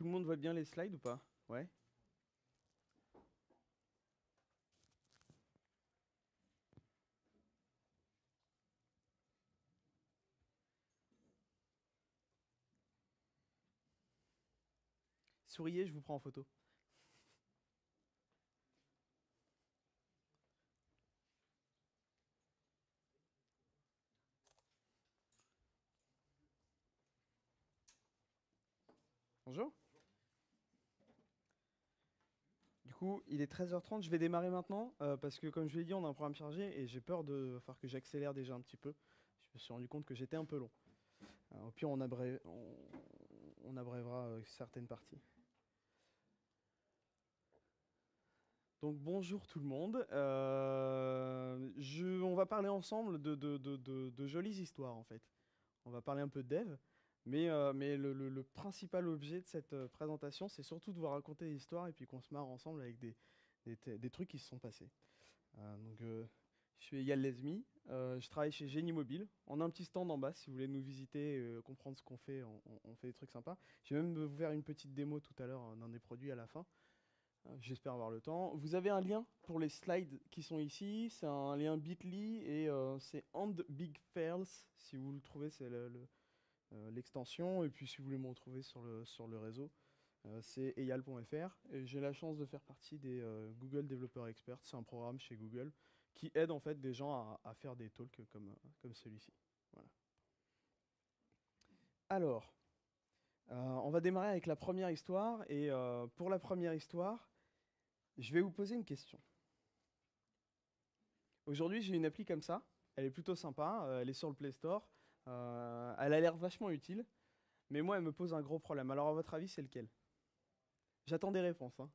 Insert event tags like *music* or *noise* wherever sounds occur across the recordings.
Tout le monde voit bien les slides ou pas Ouais Souriez, je vous prends en photo. il est 13h30. Je vais démarrer maintenant euh, parce que, comme je l'ai dit, on a un programme chargé et j'ai peur de faire que j'accélère déjà un petit peu. Je me suis rendu compte que j'étais un peu long. Euh, au pire, on, abré... on... abrèvera euh, certaines parties. Donc bonjour tout le monde. on va parler ensemble de, de, jolies histoires en fait. On va parler un peu de dev. Mais, euh, le, principal objet de cette euh, présentation, c'est surtout de vous raconter des histoires et puis qu'on se marre ensemble avec des, des, trucs qui se sont passés. Euh, donc, je suis Yal Lesmi, je travaille chez Génie Mobile. On a un petit stand en bas si vous voulez nous visiter, comprendre ce qu'on fait, on, fait des trucs sympas. vais même vous faire une petite démo tout à l'heure hein, d'un des produits à la fin. J'espère avoir le temps. Vous avez un lien pour les slides qui sont ici. C'est un lien bit.ly et c'est And Big Fails. Si vous le trouvez, c'est le euh, l'extension. Et puis si vous voulez me retrouver sur le, sur le réseau, euh, c'est eyal.fr. Et j'ai la chance de faire partie des euh, Google Developer Experts. C'est un programme chez Google qui aide en fait des gens à, faire des talks comme, celui-ci. Alors, on va démarrer avec la première histoire. Et pour la première histoire, je vais vous poser une question. Aujourd'hui, j'ai une appli comme ça. Elle est plutôt sympa. elle est sur le Play Store. Euh, elle a l'air vachement utile, mais moi, elle me pose un gros problème. Alors, à votre avis, c'est lequel J'attends des réponses. Hein.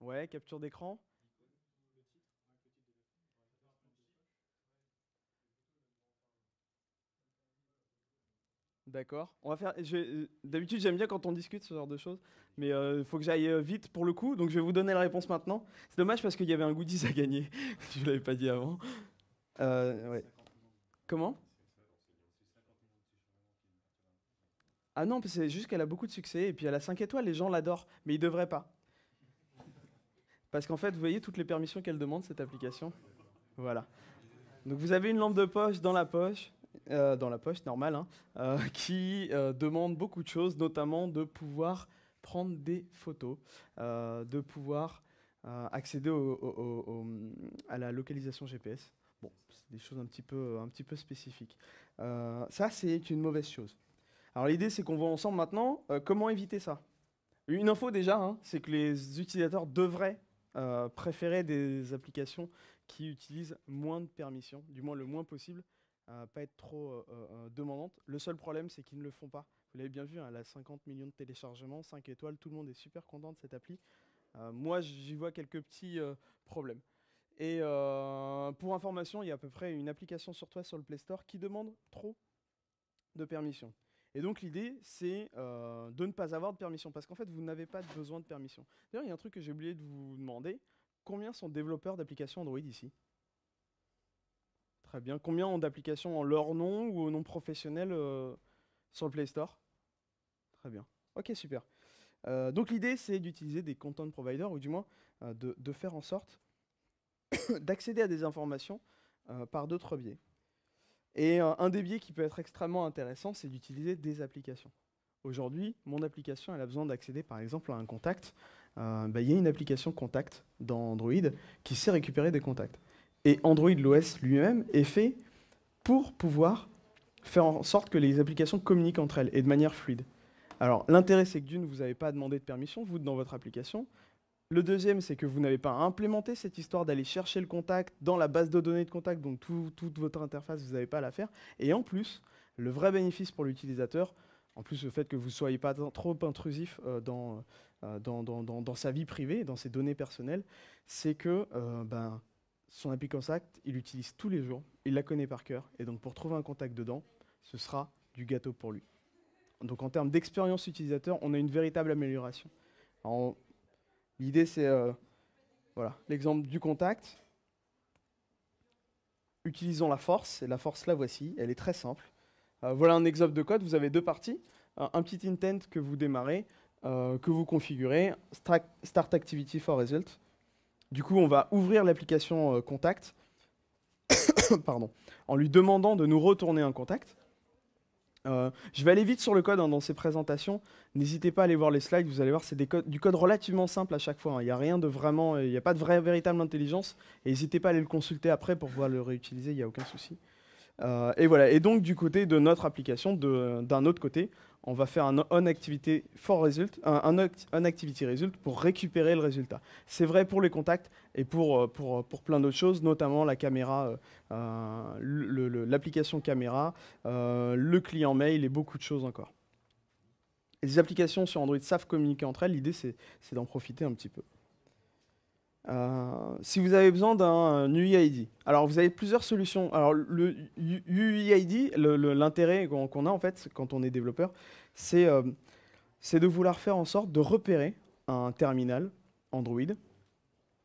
Ouais, capture d'écran. D'accord. On va faire. D'habitude, j'aime bien quand on discute ce genre de choses, mais il euh, faut que j'aille euh, vite pour le coup, donc je vais vous donner la réponse maintenant. C'est dommage parce qu'il y avait un goodies à gagner. *laughs* je l'avais pas dit avant. Euh, Comment Ah non, c'est juste qu'elle a beaucoup de succès et puis elle a 5 étoiles, les gens l'adorent, mais ils devraient pas. Parce qu'en fait, vous voyez toutes les permissions qu'elle demande, cette application Voilà. Donc vous avez une lampe de poche dans la poche, euh, dans la poche, normale, hein, euh, *laughs* qui demande beaucoup de choses, notamment de pouvoir prendre des photos, de pouvoir accéder à la localisation GPS. Bon, c'est des choses un petit peu, un petit peu spécifiques. Euh, ça, c'est une mauvaise chose. Alors l'idée, c'est qu'on voit ensemble maintenant euh, comment éviter ça. Une info déjà, hein, c'est que les utilisateurs devraient euh, préférer des applications qui utilisent moins de permissions, du moins le moins possible, pas être trop demandantes. Le seul problème, c'est qu'ils ne le font pas. Vous l'avez bien vu, hein, elle a 50 millions de téléchargements, 5 étoiles, tout le monde est super content de cette appli. moi, j'y vois quelques petits problèmes. Et euh, pour information, il y a à peu près une application sur toi sur le Play Store qui demande trop de permissions. Et donc l'idée, c'est euh, de ne pas avoir de permission, parce qu'en fait, vous n'avez pas besoin de permission. D'ailleurs, il y a un truc que j'ai oublié de vous demander. Combien sont développeurs d'applications Android ici Très bien. Combien ont d'applications en leur nom ou au nom professionnel euh, sur le Play Store Très bien. Ok, super. donc l'idée, c'est d'utiliser des content providers, ou du moins de, faire en sorte *coughs* d'accéder à des informations euh, par d'autres biais. Et euh, un des biais qui peut être extrêmement intéressant, c'est d'utiliser des applications. Aujourd'hui, mon application, elle a besoin d'accéder par exemple à un contact. Euh, bah, il y a une application contact dans Android qui sait récupérer des contacts. Et Android, l'OS lui-même, est fait pour pouvoir faire en sorte que les applications communiquent entre elles et de manière fluide. Alors l'intérêt, c'est que d'une, vous n'avez pas demandé de permission, vous, dans votre application, le deuxième, c'est que vous n'avez pas implémenté cette histoire d'aller chercher le contact dans la base de données de contact, donc toute votre interface, vous n'avez pas à la faire. Et en plus, le vrai bénéfice pour l'utilisateur, en plus le fait que vous ne soyez pas trop intrusif euh, euh, dans, sa vie privée, dans ses données personnelles, c'est que euh, ben, son API contact, il l'utilise tous les jours, il la connaît par cœur, et donc pour trouver un contact dedans, ce sera du gâteau pour lui. Donc en termes d'expérience utilisateur, on a une véritable amélioration. L'idée, c'est euh, voilà, l'exemple du contact. Utilisons la force, et la force, la voici, elle est très simple. Euh, voilà un exemple de code, vous avez deux parties. un petit intent que vous démarrez, euh, que vous configurez, start, activity for result. Du coup, on va ouvrir l'application contact *coughs* Pardon, en lui demandant de nous retourner un contact. Euh, je vais aller vite sur le code hein, dans ces présentations. N'hésitez pas à aller voir les slides, vous allez voir, c'est du code relativement simple à chaque fois. Hein. Il n'y a rien de vraiment, euh, il n'y a pas de vraie, véritable intelligence. Et n'hésitez pas à aller le consulter après pour pouvoir le réutiliser, il n'y a aucun souci. Euh, et voilà, et donc du côté de notre application, d'un autre côté, on va faire un on-activity result, pour récupérer le résultat. C'est vrai pour les contacts et pour, euh, euh, pour, plein d'autres choses, notamment la caméra, euh, l'application caméra, le client mail et beaucoup de choses encore. Les applications sur Android savent communiquer entre elles, l'idée c'est d'en profiter un petit peu. Euh, si vous avez besoin d'un UID, alors vous avez plusieurs solutions. Alors le UID, l'intérêt qu'on a en fait quand on est développeur, euh, c'est de vouloir faire en sorte de repérer un terminal Android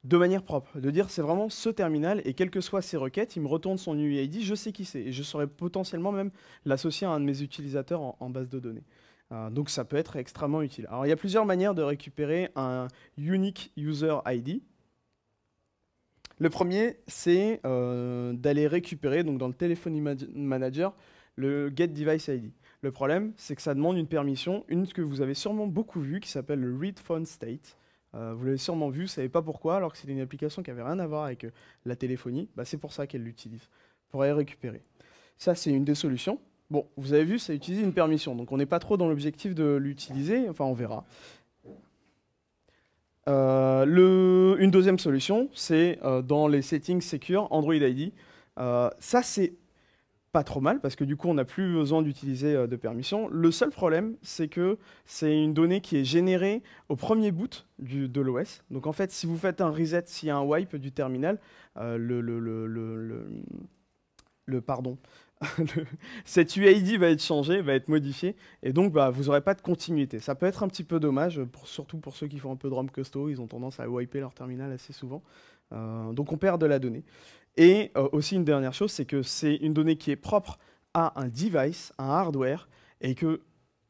de manière propre, de dire c'est vraiment ce terminal et quelles que soient ses requêtes, il me retourne son UID, je sais qui c'est et je saurais potentiellement même l'associer à un de mes utilisateurs en, base de données. Euh, donc ça peut être extrêmement utile. Alors il y a plusieurs manières de récupérer un Unique User ID, le premier, c'est euh, d'aller récupérer donc dans le Telephony Manager le Get Device ID. Le problème, c'est que ça demande une permission, une que vous avez sûrement beaucoup vue, qui s'appelle le Read Phone State. Euh, vous l'avez sûrement vu, vous ne savez pas pourquoi, alors que c'est une application qui n'avait rien à voir avec euh, la téléphonie. Bah, c'est pour ça qu'elle l'utilise, pour aller récupérer. Ça, c'est une des solutions. Bon, vous avez vu, ça utilise une permission, donc on n'est pas trop dans l'objectif de l'utiliser, enfin on verra. Euh, une deuxième solution, c'est euh, dans les settings secure Android ID. Euh, ça, c'est pas trop mal parce que du coup, on n'a plus besoin d'utiliser de permission. Le seul problème, c'est que c'est une donnée qui est générée au premier boot de l'OS. Donc en fait, si vous faites un reset, s'il y a un wipe du terminal, le, pardon, *laughs* cette UID va être changée, va être modifiée, et donc bah, vous n'aurez pas de continuité. Ça peut être un petit peu dommage, surtout pour ceux qui font un peu de ROM costaud, ils ont tendance à wiper leur terminal assez souvent. Euh, donc on perd de la donnée. Et euh, aussi une dernière chose, c'est que c'est une donnée qui est propre à un device, un hardware, et que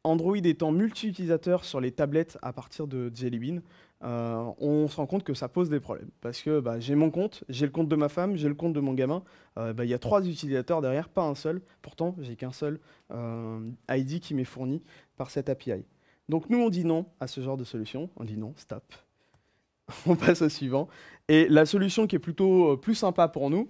Android étant multi-utilisateur sur les tablettes à partir de Jelly Bean, euh, on se rend compte que ça pose des problèmes. Parce que bah, j'ai mon compte, j'ai le compte de ma femme, j'ai le compte de mon gamin. Euh, bah, il y a trois utilisateurs derrière, pas un seul. Pourtant, j'ai qu'un seul euh, ID qui m'est fourni par cette API. Donc nous, on dit non à ce genre de solution. On dit non, stop. *laughs* on passe au suivant. Et la solution qui est plutôt plus sympa pour nous,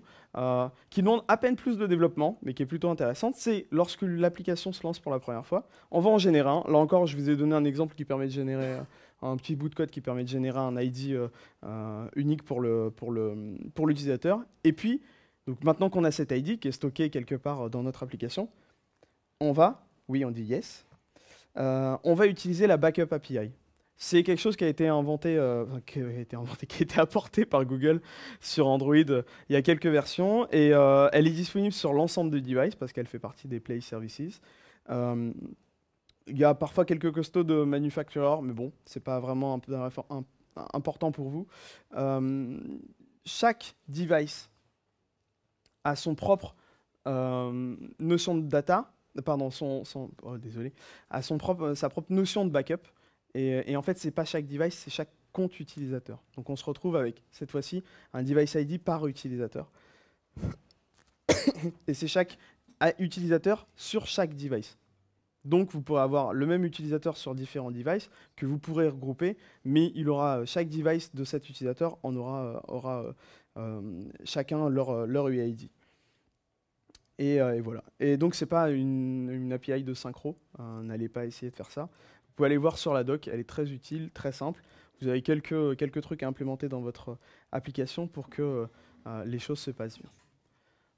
qui demande à peine plus de développement, mais qui est plutôt intéressante, c'est lorsque l'application se lance pour la première fois, on va en générer un. Là encore, je vous ai donné un exemple qui permet de générer un petit bout de code qui permet de générer un ID euh, euh, unique pour l'utilisateur. Le, pour le, pour et puis, donc maintenant qu'on a cet ID qui est stocké quelque part euh, dans notre application, on va, oui, on dit yes, on va utiliser la backup API. C'est quelque chose qui a été inventé, qui a été inventé, *laughs* qui a été apporté par Google sur Android il y a quelques versions et elle est disponible sur l'ensemble des device parce qu'elle fait partie des Play Services. Il y a parfois quelques costauds de manufacturer, mais bon, c'est pas vraiment un, important pour vous. Euh, chaque device a son propre euh, notion de data, pardon, son, oh, désolé, son propre, euh, sa propre notion de backup. Et, et en fait, c'est pas chaque device, c'est chaque compte utilisateur. Donc on se retrouve avec, cette fois-ci, un device ID par utilisateur. *coughs* et c'est chaque utilisateur sur chaque device. Donc, vous pourrez avoir le même utilisateur sur différents devices que vous pourrez regrouper, mais il aura euh, chaque device de cet utilisateur en aura, euh, aura euh, chacun leur, leur UID. Et, voilà. Et donc, ce n'est pas une, API de synchro. Hein, n'allez pas essayer de faire ça. Vous pouvez aller voir sur la doc. Elle est très utile, très simple. Vous avez quelques, quelques trucs à implémenter dans votre application pour que les choses se passent bien.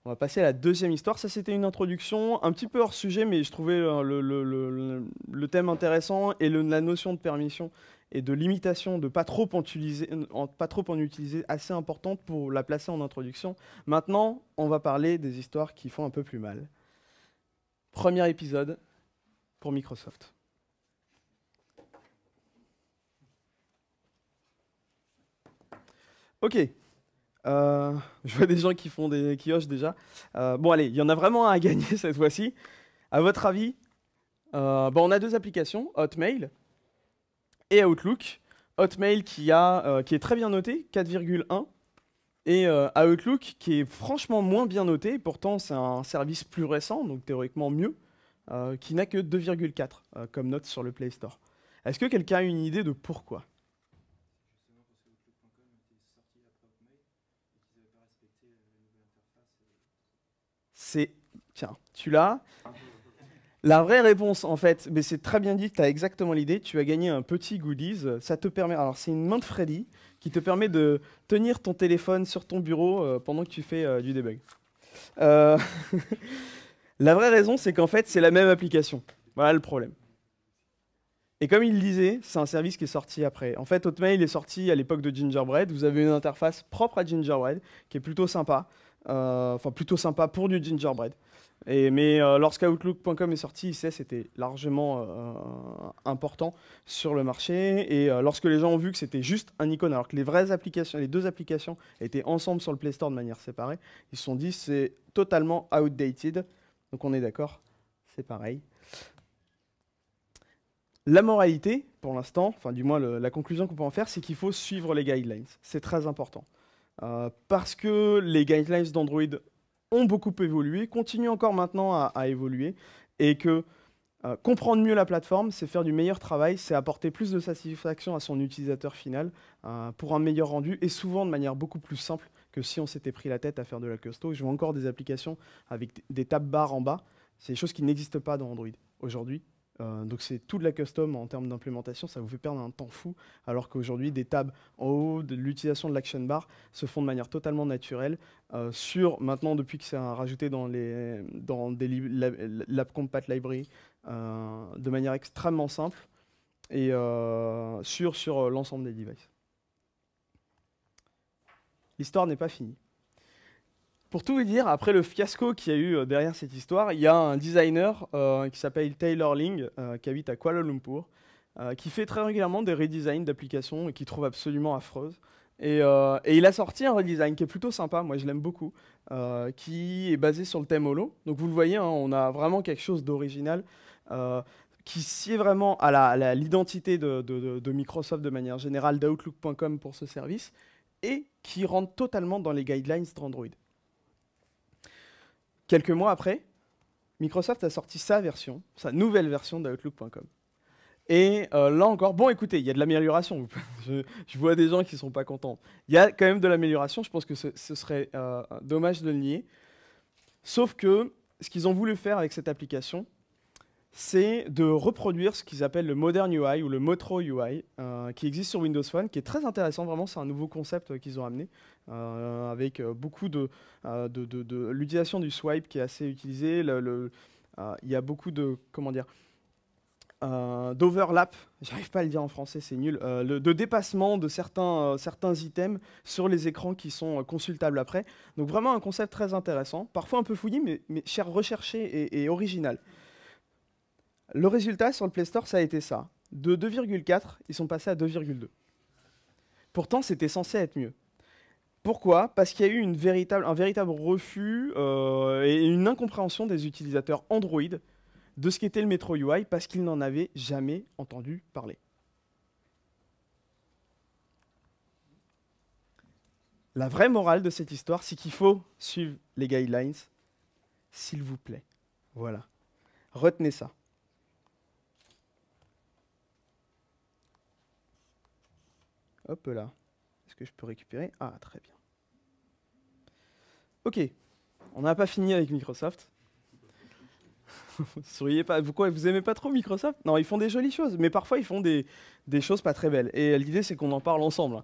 On va passer à la deuxième histoire. Ça, c'était une introduction un petit peu hors sujet, mais je trouvais euh, le, thème intéressant et la notion de permission et de limitation, de pas pas trop en utiliser, assez importante pour la placer en introduction. Maintenant, on va parler des histoires qui font un peu plus mal. Premier épisode pour Microsoft. Ok, euh, je vois des gens qui font des kiosques déjà. Euh, bon, allez, il y en a vraiment un à gagner *laughs* cette fois-ci. À votre avis, euh, bon, on a deux applications, Hotmail et Outlook. Hotmail qui, a, qui est très bien noté, 4,1, et Outlook qui est franchement moins bien noté. Pourtant, c'est un service plus récent, donc théoriquement mieux, qui n'a que 2,4 comme note sur le Play Store. Est-ce que quelqu'un a une idée de pourquoi c'est... Tiens, tu l'as. La vraie réponse, en fait, mais c'est très bien dit, tu as exactement l'idée, tu as gagné un petit goodies. Ça te permet, alors c'est une main de Freddy qui te permet de tenir ton téléphone sur ton bureau euh, pendant que tu fais euh, du debug. Euh, *laughs* la vraie raison, c'est qu'en fait, c'est la même application. Voilà le problème. Et comme il le disait, c'est un service qui est sorti après. En fait, Hotmail est sorti à l'époque de Gingerbread. Vous avez une interface propre à Gingerbread qui est plutôt sympa. Euh, enfin plutôt sympa pour du gingerbread. mais euh, lorsque Outlook.com est sorti, il sait c'était largement euh, important sur le marché. Et lorsque les gens ont vu que c'était juste un icône, alors que les vraies applications, les deux applications étaient ensemble sur le Play Store de manière séparée, ils se sont dit c'est totalement outdated. Donc on est d'accord, c'est pareil. La moralité, pour l'instant, enfin du moins la conclusion qu'on peut en faire, c'est qu'il faut suivre les guidelines. C'est très important. Euh, parce que les guidelines d'Android ont beaucoup évolué, continuent encore maintenant à, évoluer, et que euh, comprendre mieux la plateforme, c'est faire du meilleur travail, c'est apporter plus de satisfaction à son utilisateur final euh, pour un meilleur rendu, et souvent de manière beaucoup plus simple que si on s'était pris la tête à faire de la custo. Je vois encore des applications avec des tables barres en bas, c'est des choses qui n'existent pas dans Android aujourd'hui, euh, donc c'est tout de la custom en termes d'implémentation, ça vous fait perdre un temps fou, alors qu'aujourd'hui des tabs en haut, de l'utilisation de l'action bar se font de manière totalement naturelle. Euh, sur maintenant depuis que c'est rajouté dans les dans l'app compat library euh, de manière extrêmement simple et sur sur l'ensemble des devices. L'histoire n'est pas finie. Pour tout vous dire, après le fiasco qu'il y a eu euh, derrière cette histoire, il y a un designer euh, qui s'appelle Taylor Ling, euh, qui habite à Kuala Lumpur, qui fait très régulièrement des redesigns d'applications et qui trouve absolument affreuses. Et, il a sorti un redesign qui est plutôt sympa, moi je l'aime beaucoup, qui est basé sur le thème holo. Donc vous le voyez, hein, on a vraiment quelque chose d'original qui sied vraiment à l'identité de, de, Microsoft de manière générale, d'Outlook.com pour ce service, et qui rentre totalement dans les guidelines d'Android. Quelques mois après, Microsoft a sorti sa version, sa nouvelle version d'Outlook.com. Et euh, là encore, bon écoutez, il y a de l'amélioration. *laughs* je, vois des gens qui ne sont pas contents. Il y a quand même de l'amélioration, je pense que ce, serait euh, dommage de le nier. Sauf que ce qu'ils ont voulu faire avec cette application, c'est de reproduire ce qu'ils appellent le Modern UI ou le Motro UI, euh, qui existe sur Windows Phone, qui est très intéressant, vraiment, c'est un nouveau concept euh, qu'ils ont amené, euh, avec beaucoup de, l'utilisation du swipe qui est assez utilisé, il y a beaucoup de, comment dire, d'overlap, j'arrive pas à le dire en français, c'est nul, de dépassement de certains, certains items sur les écrans qui sont consultables après. Donc vraiment un concept très intéressant, parfois un peu fouillé, mais, cher recherché et original. Le résultat sur le Play Store, ça a été ça. De 2,4, ils sont passés à 2,2. Pourtant, c'était censé être mieux. Pourquoi Parce qu'il y a eu un véritable refus euh, et une incompréhension des utilisateurs Android de ce qu'était le métro UI parce qu'ils n'en avaient jamais entendu parler. La vraie morale de cette histoire, c'est qu'il faut suivre les guidelines, s'il vous plaît. Voilà. Retenez ça. Hop là. Est-ce que je peux récupérer Ah, très bien. Ok. On n'a pas fini avec Microsoft. *laughs* Souriez pas. Pourquoi vous aimez pas trop Microsoft Non, ils font des jolies choses, mais parfois ils font des, choses pas très belles. Et l'idée, c'est qu'on en parle ensemble.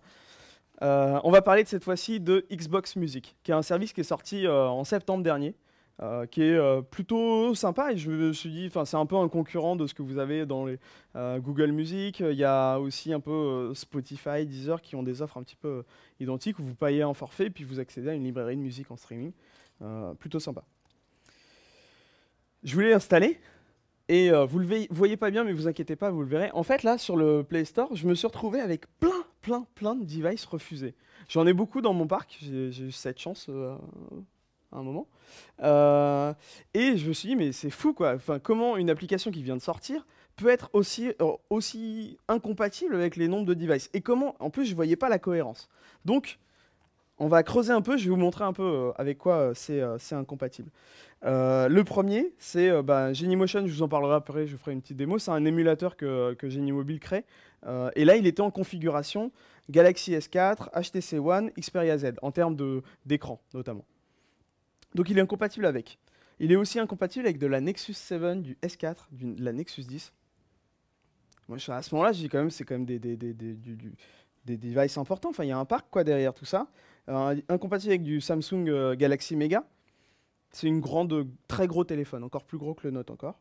Euh, on va parler de cette fois-ci de Xbox Music, qui est un service qui est sorti euh, en septembre dernier euh, qui est euh, plutôt sympa. Et je me suis dit, c'est un peu un concurrent de ce que vous avez dans les, euh, Google Music. Il y a aussi un peu Spotify, Deezer qui ont des offres un petit peu identiques où vous payez en forfait puis vous accédez à une librairie de musique en streaming. plutôt sympa. Je voulais installer Et vous le voyez pas bien, mais vous inquiétez pas, vous le verrez. En fait, là, sur le Play Store, je me suis retrouvé avec plein, plein, plein de devices refusés. J'en ai beaucoup dans mon parc, j'ai eu cette chance un moment. Euh, et je me suis dit, mais c'est fou, quoi. Enfin, comment une application qui vient de sortir peut être aussi, euh, aussi incompatible avec les nombres de devices Et comment, en plus, je voyais pas la cohérence. Donc, on va creuser un peu, je vais vous montrer un peu euh, avec quoi c'est incompatible. le premier, c'est bah, Genymotion, je vous en parlerai après, je ferai une petite démo. C'est un émulateur que, que Genymobile crée. et là, il était en configuration Galaxy S4, HTC One, Xperia Z, en termes d'écran notamment. Donc il est incompatible avec. Il est aussi incompatible avec de la Nexus 7, du S4, de la Nexus 10. Moi, à ce moment-là, je dis quand même, c'est quand même des, des, des, devices importants. Enfin, il y a un parc quoi derrière tout ça. incompatible avec du Samsung euh, Galaxy Mega. C'est une grande, très gros téléphone, encore plus gros que le Note encore.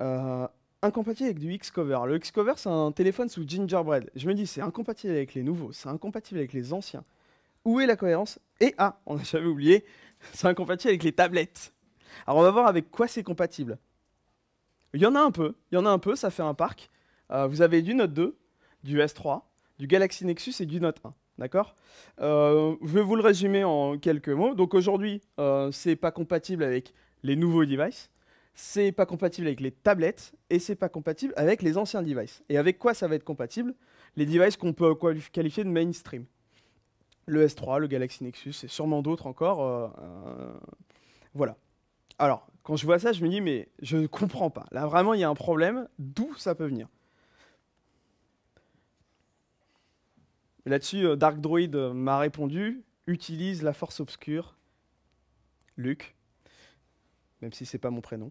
Euh, incompatible avec du X-Cover. Le X-Cover, c'est un téléphone sous Gingerbread. Je me dis, c'est incompatible avec les nouveaux, c'est incompatible avec les anciens. Où est la cohérence Et ah, on a *laughs* jamais oublié, c'est incompatible avec les tablettes. Alors on va voir avec quoi c'est compatible. Il y en a un peu, il y en a un peu, ça fait un parc. Euh, vous avez du Note 2, du S3, du Galaxy Nexus et du Note 1. D'accord euh, Je vais vous le résumer en quelques mots. Donc aujourd'hui, euh, c'est pas compatible avec les nouveaux devices, c'est pas compatible avec les tablettes et c'est pas compatible avec les anciens devices. Et avec quoi ça va être compatible Les devices qu'on peut qualifier de mainstream le S3, le Galaxy Nexus et sûrement d'autres encore. Euh, voilà. Alors, quand je vois ça, je me dis, mais je ne comprends pas. Là, vraiment, il y a un problème. D'où ça peut venir Là-dessus, euh, Dark Droid euh, m'a répondu utilise la force obscure. Luc, même si c'est pas mon prénom.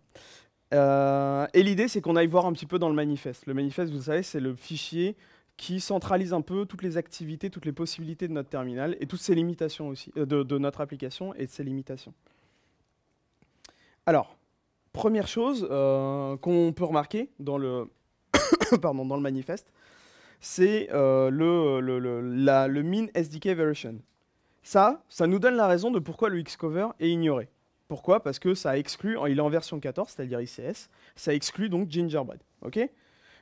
et l'idée, c'est qu'on aille voir un petit peu dans le manifeste. Le manifeste, vous savez, c'est le fichier qui centralise un peu toutes les activités, toutes les possibilités de notre terminal et toutes ses limitations aussi, euh, de, notre application et de ses limitations. Alors, première chose euh, qu'on peut remarquer dans le, *coughs* pardon, dans le manifeste, c'est euh, le, le, le min SDK version. Ça, ça nous donne la raison de pourquoi le Xcover est ignoré. Pourquoi Parce que ça exclut, il est en version 14, c'est-à-dire ICS, ça exclut donc Gingerbread. ok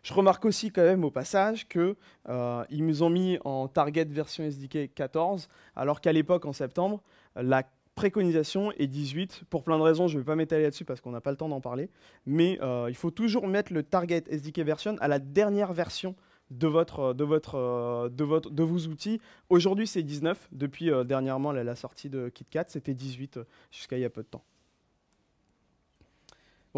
je remarque aussi quand même au passage que euh, ils nous ont mis en target version SDK 14, alors qu'à l'époque, en septembre, la préconisation est 18. Pour plein de raisons, je ne vais pas m'étaler là-dessus parce qu'on n'a pas le temps d'en parler. Mais euh, il faut toujours mettre le target SDK version à la dernière version de votre de votre de votre de vos outils. Aujourd'hui, c'est 19 depuis euh, dernièrement la, la, sortie de KitKat, c'était 18 jusqu'à il y a peu de temps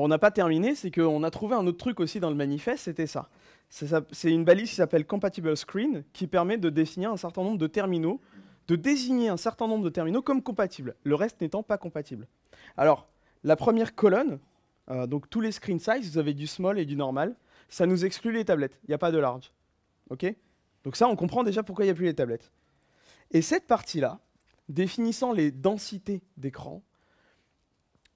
on n'a pas terminé, c'est qu'on a trouvé un autre truc aussi dans le manifeste, c'était ça. C'est une balise qui s'appelle Compatible Screen, qui permet de définir un certain nombre de terminaux, de désigner un certain nombre de terminaux comme compatibles, le reste n'étant pas compatible. Alors, la première colonne, euh, donc tous les screen size, vous avez du small et du normal, ça nous exclut les tablettes, il n'y a pas de large. ok donc ça, on comprend déjà pourquoi il n'y a plus les tablettes. Et cette partie-là, définissant les densités d'écran,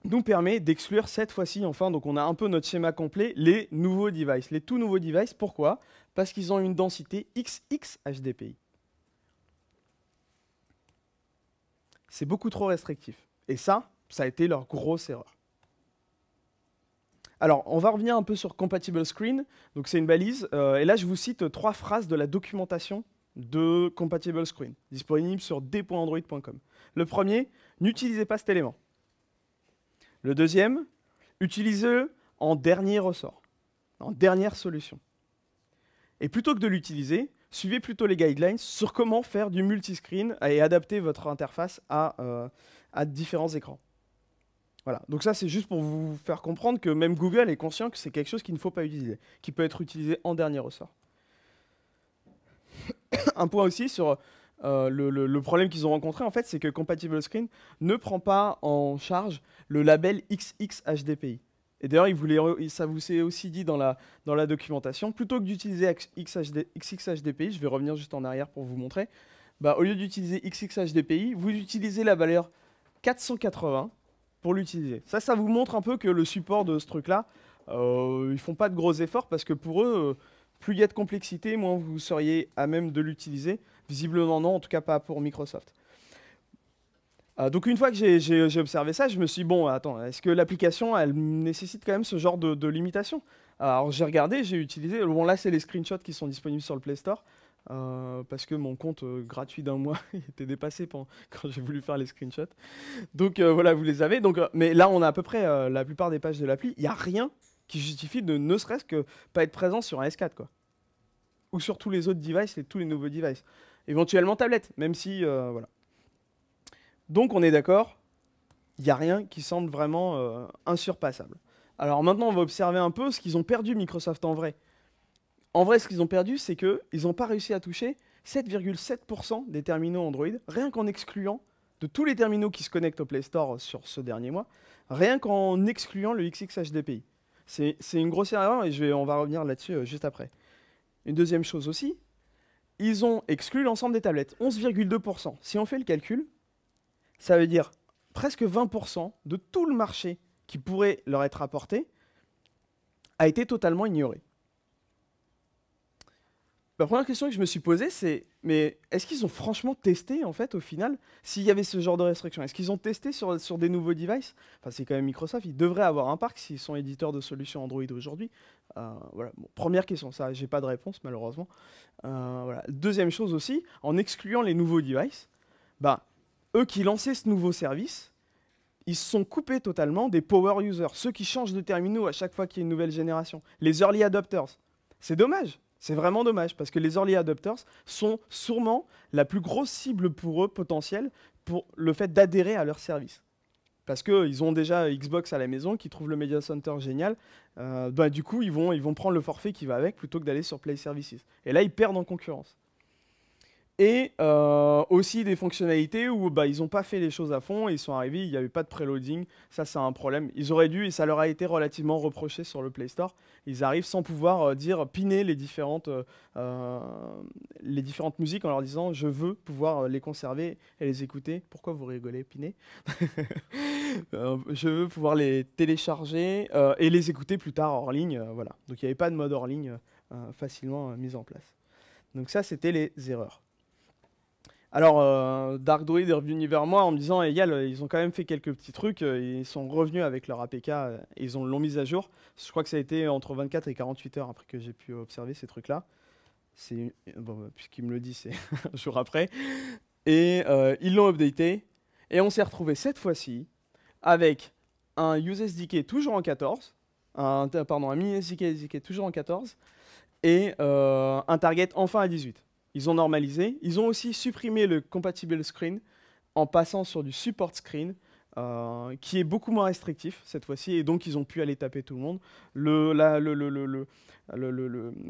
nous permet d'exclure cette fois-ci, enfin, donc on a un peu notre schéma complet, les nouveaux devices, les tout nouveaux devices. Pourquoi Parce qu'ils ont une densité XX HDPI. C'est beaucoup trop restrictif. Et ça, ça a été leur grosse erreur. Alors, on va revenir un peu sur Compatible Screen. Donc, c'est une balise. Euh, et là, je vous cite trois phrases de la documentation de Compatible Screen, disponible sur d.android.com. Le premier, n'utilisez pas cet élément. Le deuxième, utilisez-le en dernier ressort, en dernière solution. Et plutôt que de l'utiliser, suivez plutôt les guidelines sur comment faire du multiscreen et adapter votre interface à, euh, à différents écrans. Voilà, donc ça c'est juste pour vous faire comprendre que même Google est conscient que c'est quelque chose qu'il ne faut pas utiliser, qui peut être utilisé en dernier ressort. *coughs* Un point aussi sur euh, le, problème qu'ils ont rencontré, en fait, c'est que Compatible Screen ne prend pas en charge le label XXHDPI. Et d'ailleurs, ça vous s'est aussi dit dans la, documentation, plutôt que d'utiliser XXHDPI, je vais revenir juste en arrière pour vous montrer, bah, au lieu d'utiliser XXHDPI, vous utilisez la valeur 480 pour l'utiliser. Ça, ça vous montre un peu que le support de ce truc-là, euh, ils font pas de gros efforts parce que pour eux, euh, plus il y a de complexité, moins vous seriez à même de l'utiliser. Visiblement non, en tout cas pas pour Microsoft. Euh, donc une fois que j'ai observé ça, je me suis dit, bon, attends, est-ce que l'application, elle nécessite quand même ce genre de, limitation Alors j'ai regardé, j'ai utilisé, bon là c'est les screenshots qui sont disponibles sur le Play Store, euh, parce que mon compte euh, gratuit d'un mois *laughs* était dépassé *laughs* quand j'ai voulu faire les screenshots. Donc voilà, vous les avez. Donc, mais là, on a à peu près la plupart des pages de l'appli. Il n'y a rien qui justifie de ne serait-ce que pas être présent sur un S4, quoi. Ou sur tous les autres devices et tous les nouveaux devices éventuellement tablette, même si euh, voilà. Donc on est d'accord, il n'y a rien qui semble vraiment euh, insurpassable. Alors maintenant on va observer un peu ce qu'ils ont perdu Microsoft en vrai. En vrai ce qu'ils ont perdu c'est qu'ils n'ont pas réussi à toucher 7,7% des terminaux Android, rien qu'en excluant de tous les terminaux qui se connectent au Play Store sur ce dernier mois, rien qu'en excluant le XXHDPI. C'est une grosse erreur et je vais, on va revenir là-dessus euh, juste après. Une deuxième chose aussi, ils ont exclu l'ensemble des tablettes. 11,2%. Si on fait le calcul, ça veut dire presque 20% de tout le marché qui pourrait leur être apporté a été totalement ignoré. La première question que je me suis posée, c'est mais est-ce qu'ils ont franchement testé, en fait, au final, s'il y avait ce genre de restriction Est-ce qu'ils ont testé sur, des nouveaux devices Enfin, c'est quand même Microsoft, ils devraient avoir un parc s'ils sont éditeurs de solutions Android aujourd'hui. Euh, voilà. première question, ça, j'ai pas de réponse, malheureusement. Euh, Deuxième chose aussi, en excluant les nouveaux devices, bah, eux qui lançaient ce nouveau service, ils se sont coupés totalement des power users, ceux qui changent de terminaux à chaque fois qu'il y a une nouvelle génération, les early adopters. C'est dommage c'est vraiment dommage parce que les early adopters sont sûrement la plus grosse cible pour eux potentielle pour le fait d'adhérer à leur service. Parce qu'ils ont déjà Xbox à la maison, qui trouvent le Media Center génial. Euh, bah, du coup, ils vont, ils vont prendre le forfait qui va avec plutôt que d'aller sur Play Services. Et là, ils perdent en concurrence. Et euh, aussi des fonctionnalités où bah, ils n'ont pas fait les choses à fond, ils sont arrivés, il n'y avait pas de preloading, ça c'est un problème. Ils auraient dû, et ça leur a été relativement reproché sur le Play Store, ils arrivent sans pouvoir euh, dire, piner les différentes, euh, les différentes musiques en leur disant je veux pouvoir les conserver et les écouter. Pourquoi vous rigolez, piner *laughs* Je veux pouvoir les télécharger et les écouter plus tard hors ligne. voilà. Donc il n'y avait pas de mode hors ligne facilement mis en place. Donc ça c'était les erreurs. Alors, euh, Dark est revenu vers moi en me disant hey, ils ont quand même fait quelques petits trucs, euh, ils sont revenus avec leur APK euh, et ils ont l'ont mise à jour. Je crois que ça a été entre 24 et 48 heures après que j'ai pu observer ces trucs-là. C'est puisqu'il me le dit, c'est *laughs* un jour après. Et ils l'ont updaté. Et on s'est retrouvé cette fois-ci avec un SDK toujours en 14, un, pardon, un mini SDK, toujours en 14, et un target enfin à 18. Ils ont normalisé. Ils ont aussi supprimé le compatible screen en passant sur du support screen. Euh, qui est beaucoup moins restrictif cette fois-ci, et donc ils ont pu aller taper tout le monde.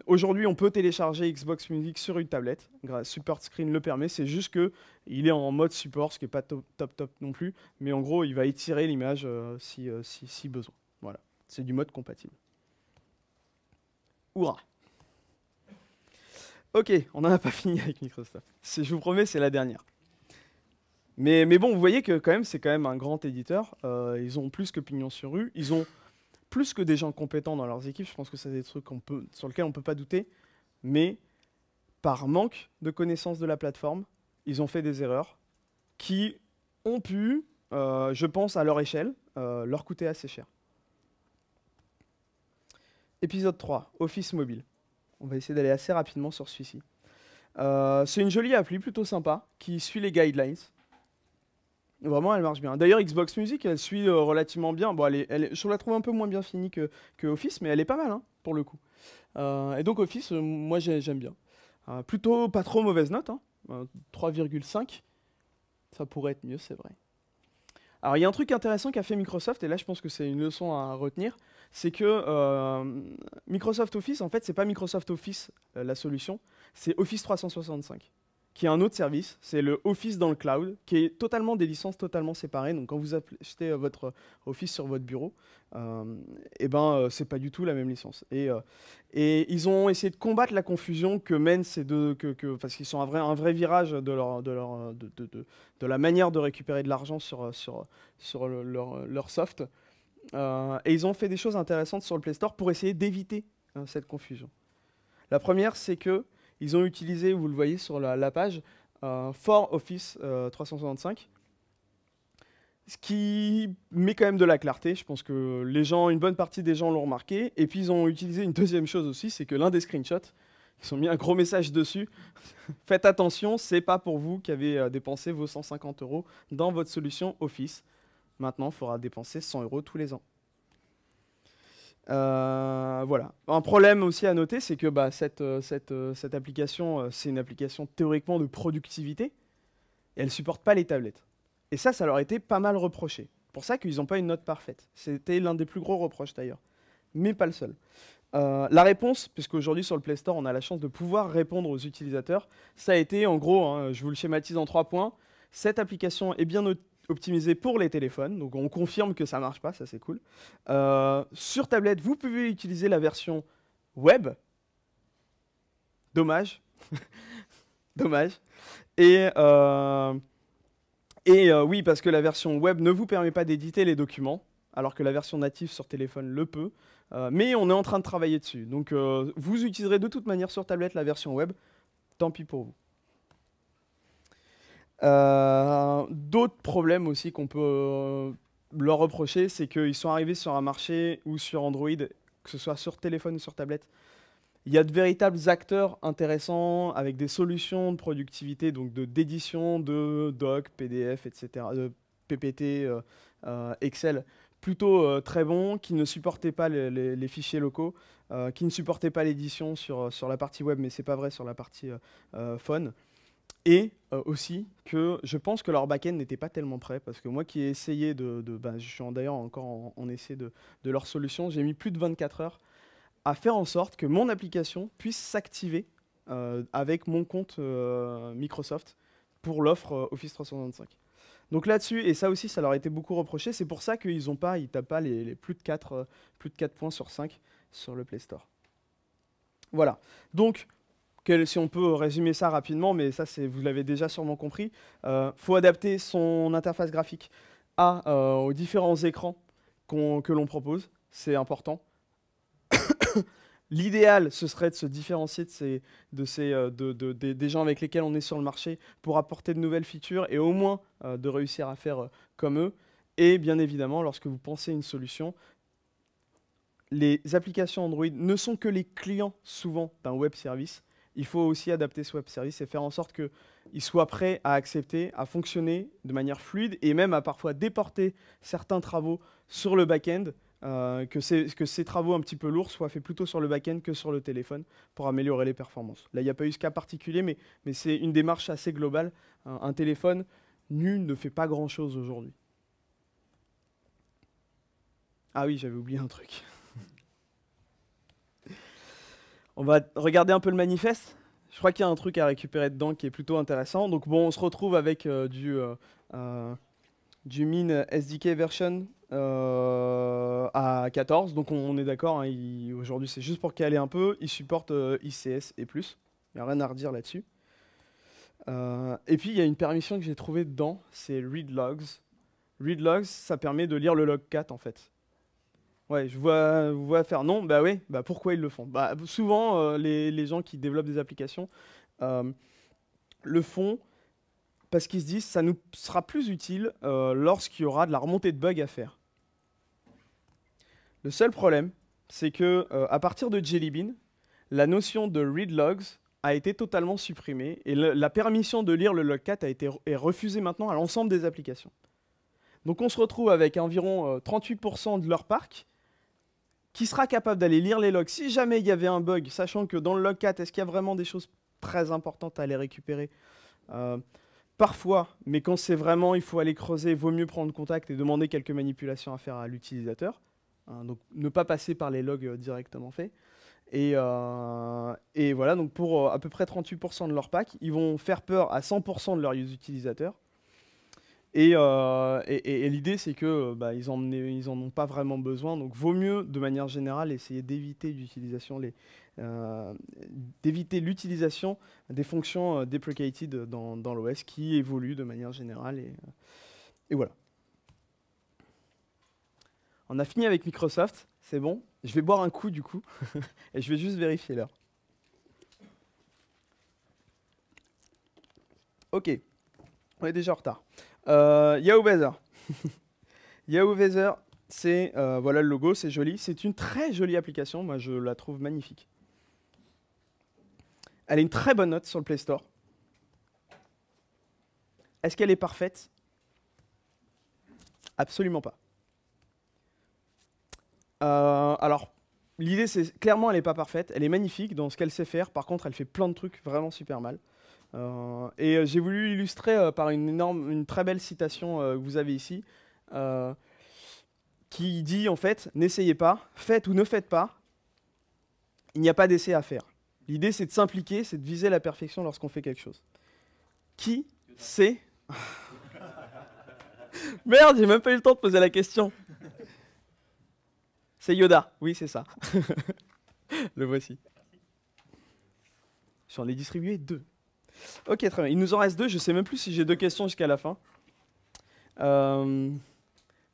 Aujourd'hui, on peut télécharger Xbox Music sur une tablette. Support Screen le permet, c'est juste qu'il est en mode support, ce qui n'est pas top, top, top non plus, mais en gros, il va étirer l'image euh, euh, si, si, besoin. Voilà, c'est du mode compatible. Hurrah! Ok, on n'en a pas *laughs* fini avec Microsoft. Je vous promets, c'est la dernière. Mais, bon, vous voyez que quand même, c'est quand même un grand éditeur. Euh, ils ont plus que pignon sur rue. Ils ont plus que des gens compétents dans leurs équipes. Je pense que c'est des trucs sur lesquels on ne peut pas douter. Mais par manque de connaissance de la plateforme, ils ont fait des erreurs qui ont pu, euh, je pense, à leur échelle, euh, leur coûter assez cher. Épisode 3, Office mobile. On va essayer d'aller assez rapidement sur celui-ci. Euh, c'est une jolie appli plutôt sympa qui suit les guidelines. Vraiment, elle marche bien. D'ailleurs, Xbox Music, elle suit euh, relativement bien. Bon, elle je la trouve un peu moins bien finie que, Office, mais elle est pas mal, hein, pour le coup. Euh, et donc, Office, moi, j'aime bien. plutôt pas trop mauvaise note, 3,5. Hein. Ça pourrait être mieux, c'est vrai. Alors, il y a un truc intéressant qu'a fait Microsoft, et là, je pense que c'est une leçon à retenir c'est que euh, Microsoft Office, en fait, n'est pas Microsoft Office euh, la solution, c'est Office 365, qui est un autre service, c'est le Office dans le cloud, qui est totalement des licences totalement séparées. Donc quand vous achetez euh, votre Office sur votre bureau, euh, et eh ben c'est pas du tout la même licence. Et, ils ont essayé de combattre la confusion que mènent ces deux, parce qu'ils sont un vrai, un vrai virage de la manière de récupérer de l'argent sur, leur, leur soft. Euh, et ils ont fait des choses intéressantes sur le Play Store pour essayer d'éviter euh, cette confusion. La première, c'est qu'ils ont utilisé, vous le voyez sur la, page, euh, For Office 365, ce qui met quand même de la clarté. Je pense que les gens, une bonne partie des gens l'ont remarqué. Et puis ils ont utilisé une deuxième chose aussi, c'est que l'un des screenshots, ils ont mis un gros message dessus. *laughs* Faites attention, c'est pas pour vous qui avez dépensé vos 150 euros dans votre solution Office. Maintenant, il faudra dépenser 100 euros tous les ans. Euh, voilà. Un problème aussi à noter, c'est que bah, euh, euh, cette, application, c'est une application théoriquement de productivité, et elle ne supporte pas les tablettes. Et ça, ça leur a été pas mal reproché. pour ça qu'ils n'ont pas une note parfaite. C'était l'un des plus gros reproches d'ailleurs, mais pas le seul. la réponse, puisqu'aujourd'hui sur le Play Store, on a la chance de pouvoir répondre aux utilisateurs, ça a été en gros, hein, je vous le schématise en trois points, cette application est bien, notée optimisé pour les téléphones, donc on confirme que ça marche pas, ça c'est cool. Euh, sur tablette, vous pouvez utiliser la version web. Dommage. *laughs* Dommage. Et, euh, euh, oui, parce que la version web ne vous permet pas d'éditer les documents, alors que la version native sur téléphone le peut. mais on est en train de travailler dessus. Donc vous utiliserez de toute manière sur tablette la version web. Tant pis pour vous. Euh, d'autres problèmes aussi qu'on peut euh, leur reprocher, c'est qu'ils sont arrivés sur un marché ou sur Android, que ce soit sur téléphone ou sur tablette. Il y a de véritables acteurs intéressants avec des solutions de productivité, donc d'édition de, doc, PDF, etc., de euh, PPT, Excel, plutôt très bons, qui ne supportaient pas les, fichiers locaux, qui ne supportaient pas l'édition sur, sur la partie web, mais c'est pas vrai sur la partie phone. Et euh, aussi que je pense que leur back-end n'était pas tellement prêt, parce que moi qui ai essayé de... ben, je suis d'ailleurs encore en, en essai de, leur solution, j'ai mis plus de 24 heures à faire en sorte que mon application puisse s'activer euh, avec mon compte euh, Microsoft pour l'offre Office 365. Donc là-dessus, et ça aussi, ça leur a été beaucoup reproché, c'est pour ça qu'ils n'ont pas, ils tapent pas les, plus, de 4, plus de 4 points sur 5 sur le Play Store. Voilà. Donc, si on peut résumer ça rapidement, mais ça, c'est, vous l'avez déjà sûrement compris, il euh, faut adapter son interface graphique à, euh, aux différents écrans que l'on propose. C'est important. *coughs* L'idéal, ce serait de se différencier de ces, de ces, euh, des gens avec lesquels on est sur le marché pour apporter de nouvelles features et au moins de réussir à faire comme eux. Et bien évidemment, lorsque vous pensez une solution, les applications Android ne sont que les clients souvent d'un web service il faut aussi adapter ce web service et faire en sorte qu'il soit prêt à accepter, à fonctionner de manière fluide et même à parfois déporter certains travaux sur le back-end, euh, que, ces travaux un petit peu lourds soient faits plutôt sur le back-end que sur le téléphone pour améliorer les performances. Là, il n'y a pas eu ce cas particulier, mais, c'est une démarche assez globale. un téléphone nu ne fait pas grand-chose aujourd'hui. Ah oui, j'avais oublié un truc. On va regarder un peu le manifeste. Je crois qu'il y a un truc à récupérer dedans qui est plutôt intéressant. Donc bon, on se retrouve avec euh, du, euh, euh, du min SDK version à 14. Donc on, est d'accord, hein, aujourd'hui c'est juste pour caler un peu. Il supporte ICS et plus. Il n'y a rien à redire là-dessus. et puis il y a une permission que j'ai trouvée dedans, c'est read logs. Read logs, ça permet de lire le log 4 en fait. Ouais, je vois, vois faire non, bah oui, bah pourquoi ils le font bah, Souvent, euh, les, gens qui développent des applications euh, le font parce qu'ils se disent ça nous sera plus utile euh, lorsqu'il y aura de la remontée de bugs à faire. Le seul problème, c'est que à partir de Jelly Bean, la notion de read logs a été totalement supprimée et la permission de lire le logcat a été est refusée maintenant à l'ensemble des applications. Donc on se retrouve avec environ 38% de leur parc qui sera capable d'aller lire les logs. Si jamais il y avait un bug, sachant que dans le log 4, est-ce qu'il y a vraiment des choses très importantes à aller récupérer euh, Parfois, mais quand c'est vraiment, il faut aller creuser, vaut mieux prendre contact et demander quelques manipulations à faire à l'utilisateur. Hein, donc ne pas passer par les logs euh, directement faits. Euh, et, voilà, donc pour à peu près 38% de leur pack, ils vont faire peur à 100% de leurs utilisateurs euh, et, l'idée, c'est que euh, bah, ils, ont pas vraiment besoin. Donc, vaut mieux, de manière générale, essayer d'éviter l'utilisation euh, des fonctions deprecated dans, l'OS qui évoluent de manière générale. et, voilà. On a fini avec Microsoft, c'est bon. Je vais boire un coup du coup *laughs* et je vais juste vérifier l'heure. Ok, on est déjà en retard. Euh, Yahoo Weather. *laughs* Yahoo Weather, c'est euh, voilà le logo, c'est joli. C'est une très jolie application, moi je la trouve magnifique. Elle a une très bonne note sur le Play Store. Est-ce qu'elle est parfaite Absolument pas. Euh, alors, l'idée c'est clairement elle n'est pas parfaite, elle est magnifique dans ce qu'elle sait faire, par contre elle fait plein de trucs vraiment super mal. Euh, et euh, j'ai voulu l'illustrer euh, par une, très belle citation que vous avez ici, qui dit en fait, n'essayez pas, faites ou ne faites pas, il n'y a pas d'essai à faire. L'idée, c'est de s'impliquer, c'est de viser la perfection lorsqu'on fait quelque chose. Qui sait *laughs* Merde, j'ai même pas eu le temps de poser la question. C'est Yoda, oui, c'est ça. *laughs* le voici. J'en ai distribué deux. Ok, très bien. Il nous en reste deux. Je ne sais même plus si j'ai deux questions jusqu'à la fin. Euh,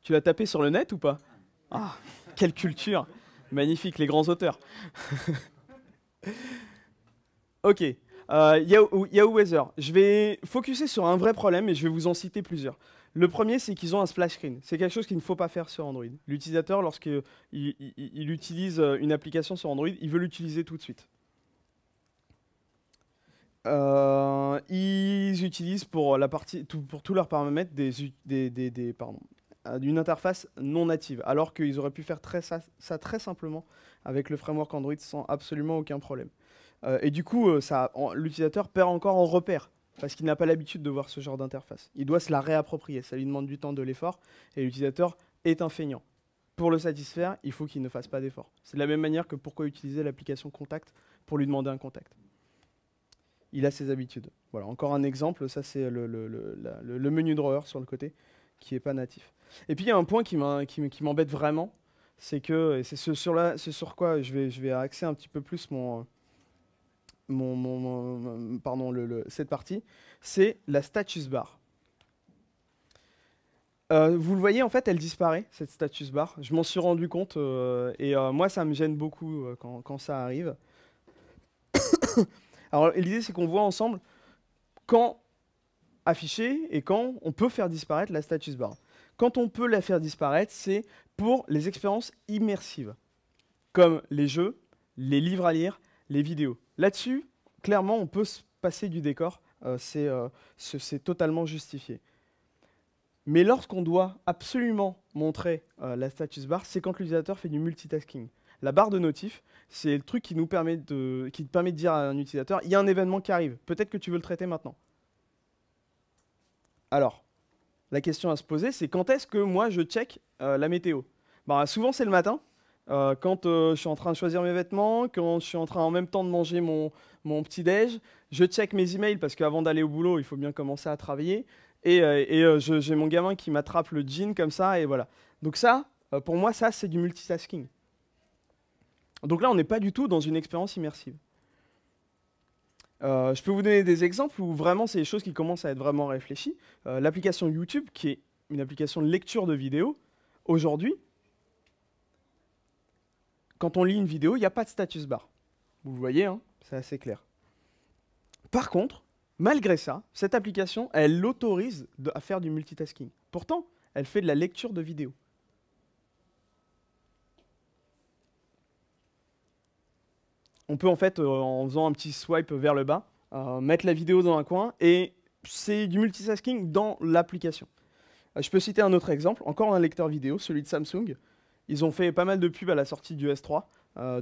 tu l'as tapé sur le net ou pas Ah, quelle culture Magnifique, les grands auteurs. *laughs* ok. Euh, Yahoo, Weather. Je vais focuser sur un vrai problème et je vais vous en citer plusieurs. Le premier, c'est qu'ils ont un splash screen. C'est quelque chose qu'il ne faut pas faire sur Android. L'utilisateur, lorsqu'il il utilise euh, une application sur Android, il veut l'utiliser tout de suite. Euh, ils utilisent pour, la partie, pour tous leurs paramètres des, euh, une interface non native, alors qu'ils auraient pu faire ça, très simplement avec le framework Android sans absolument aucun problème. Euh, et du coup, l'utilisateur perd encore en repère parce qu'il n'a pas l'habitude de voir ce genre d'interface. Il doit se la réapproprier, ça lui demande du temps, de l'effort, et l'utilisateur est un feignant. Pour le satisfaire, il faut qu'il ne fasse pas d'effort. C'est de la même manière que pourquoi utiliser l'application Contact pour lui demander un contact il a ses habitudes. Voilà, encore un exemple, ça c'est le, menu drawer sur le côté qui n'est pas natif. Et puis il y a un point qui m'embête vraiment, c'est que, c'est ce sur, sur quoi je vais, je vais axer un petit peu plus mon, mon, pardon, cette partie, c'est la status bar. Euh, vous le voyez, en fait, elle disparaît, cette status bar. Je m'en suis rendu compte, euh, et euh, moi, ça me gêne beaucoup quand, quand ça arrive. Alors l'idée, c'est qu'on voit ensemble quand afficher et quand on peut faire disparaître la status bar. Quand on peut la faire disparaître, c'est pour les expériences immersives, comme les jeux, les livres à lire, les vidéos. Là-dessus, clairement, on peut se passer du décor, euh, euh, c'est totalement justifié. Mais lorsqu'on doit absolument montrer euh, la status bar, c'est quand l'utilisateur fait du multitasking. La barre de notif, c'est le truc qui nous permet de, qui permet de dire à un utilisateur, il y a un événement qui arrive, peut-être que tu veux le traiter maintenant. Alors, la question à se poser, c'est quand est-ce que moi je check euh, la météo bah, Souvent c'est le matin, euh, quand euh, je suis en train de choisir mes vêtements, quand je suis en train en même temps de manger mon, petit déj, je check mes emails parce qu'avant d'aller au boulot, il faut bien commencer à travailler. Et, et j'ai mon gamin qui m'attrape le jean comme ça, et voilà. Donc ça, pour moi, ça c'est du multitasking. Donc là, on n'est pas du tout dans une expérience immersive. Euh, je peux vous donner des exemples où vraiment c'est des choses qui commencent à être vraiment réfléchies. Euh, l'application YouTube, qui est une application de lecture de vidéos, aujourd'hui, quand on lit une vidéo, il n'y a pas de status bar. Vous voyez, hein, c'est assez clair. Par contre, malgré ça, cette application, elle l'autorise à faire du multitasking. Pourtant, elle fait de la lecture de vidéos. on peut en fait, euh, en faisant un petit swipe vers le bas, euh, mettre la vidéo dans un coin et c'est du multitasking dans l'application. Euh, je peux citer un autre exemple, encore un lecteur vidéo, celui de Samsung. Ils ont fait pas mal de pubs à la sortie du S3,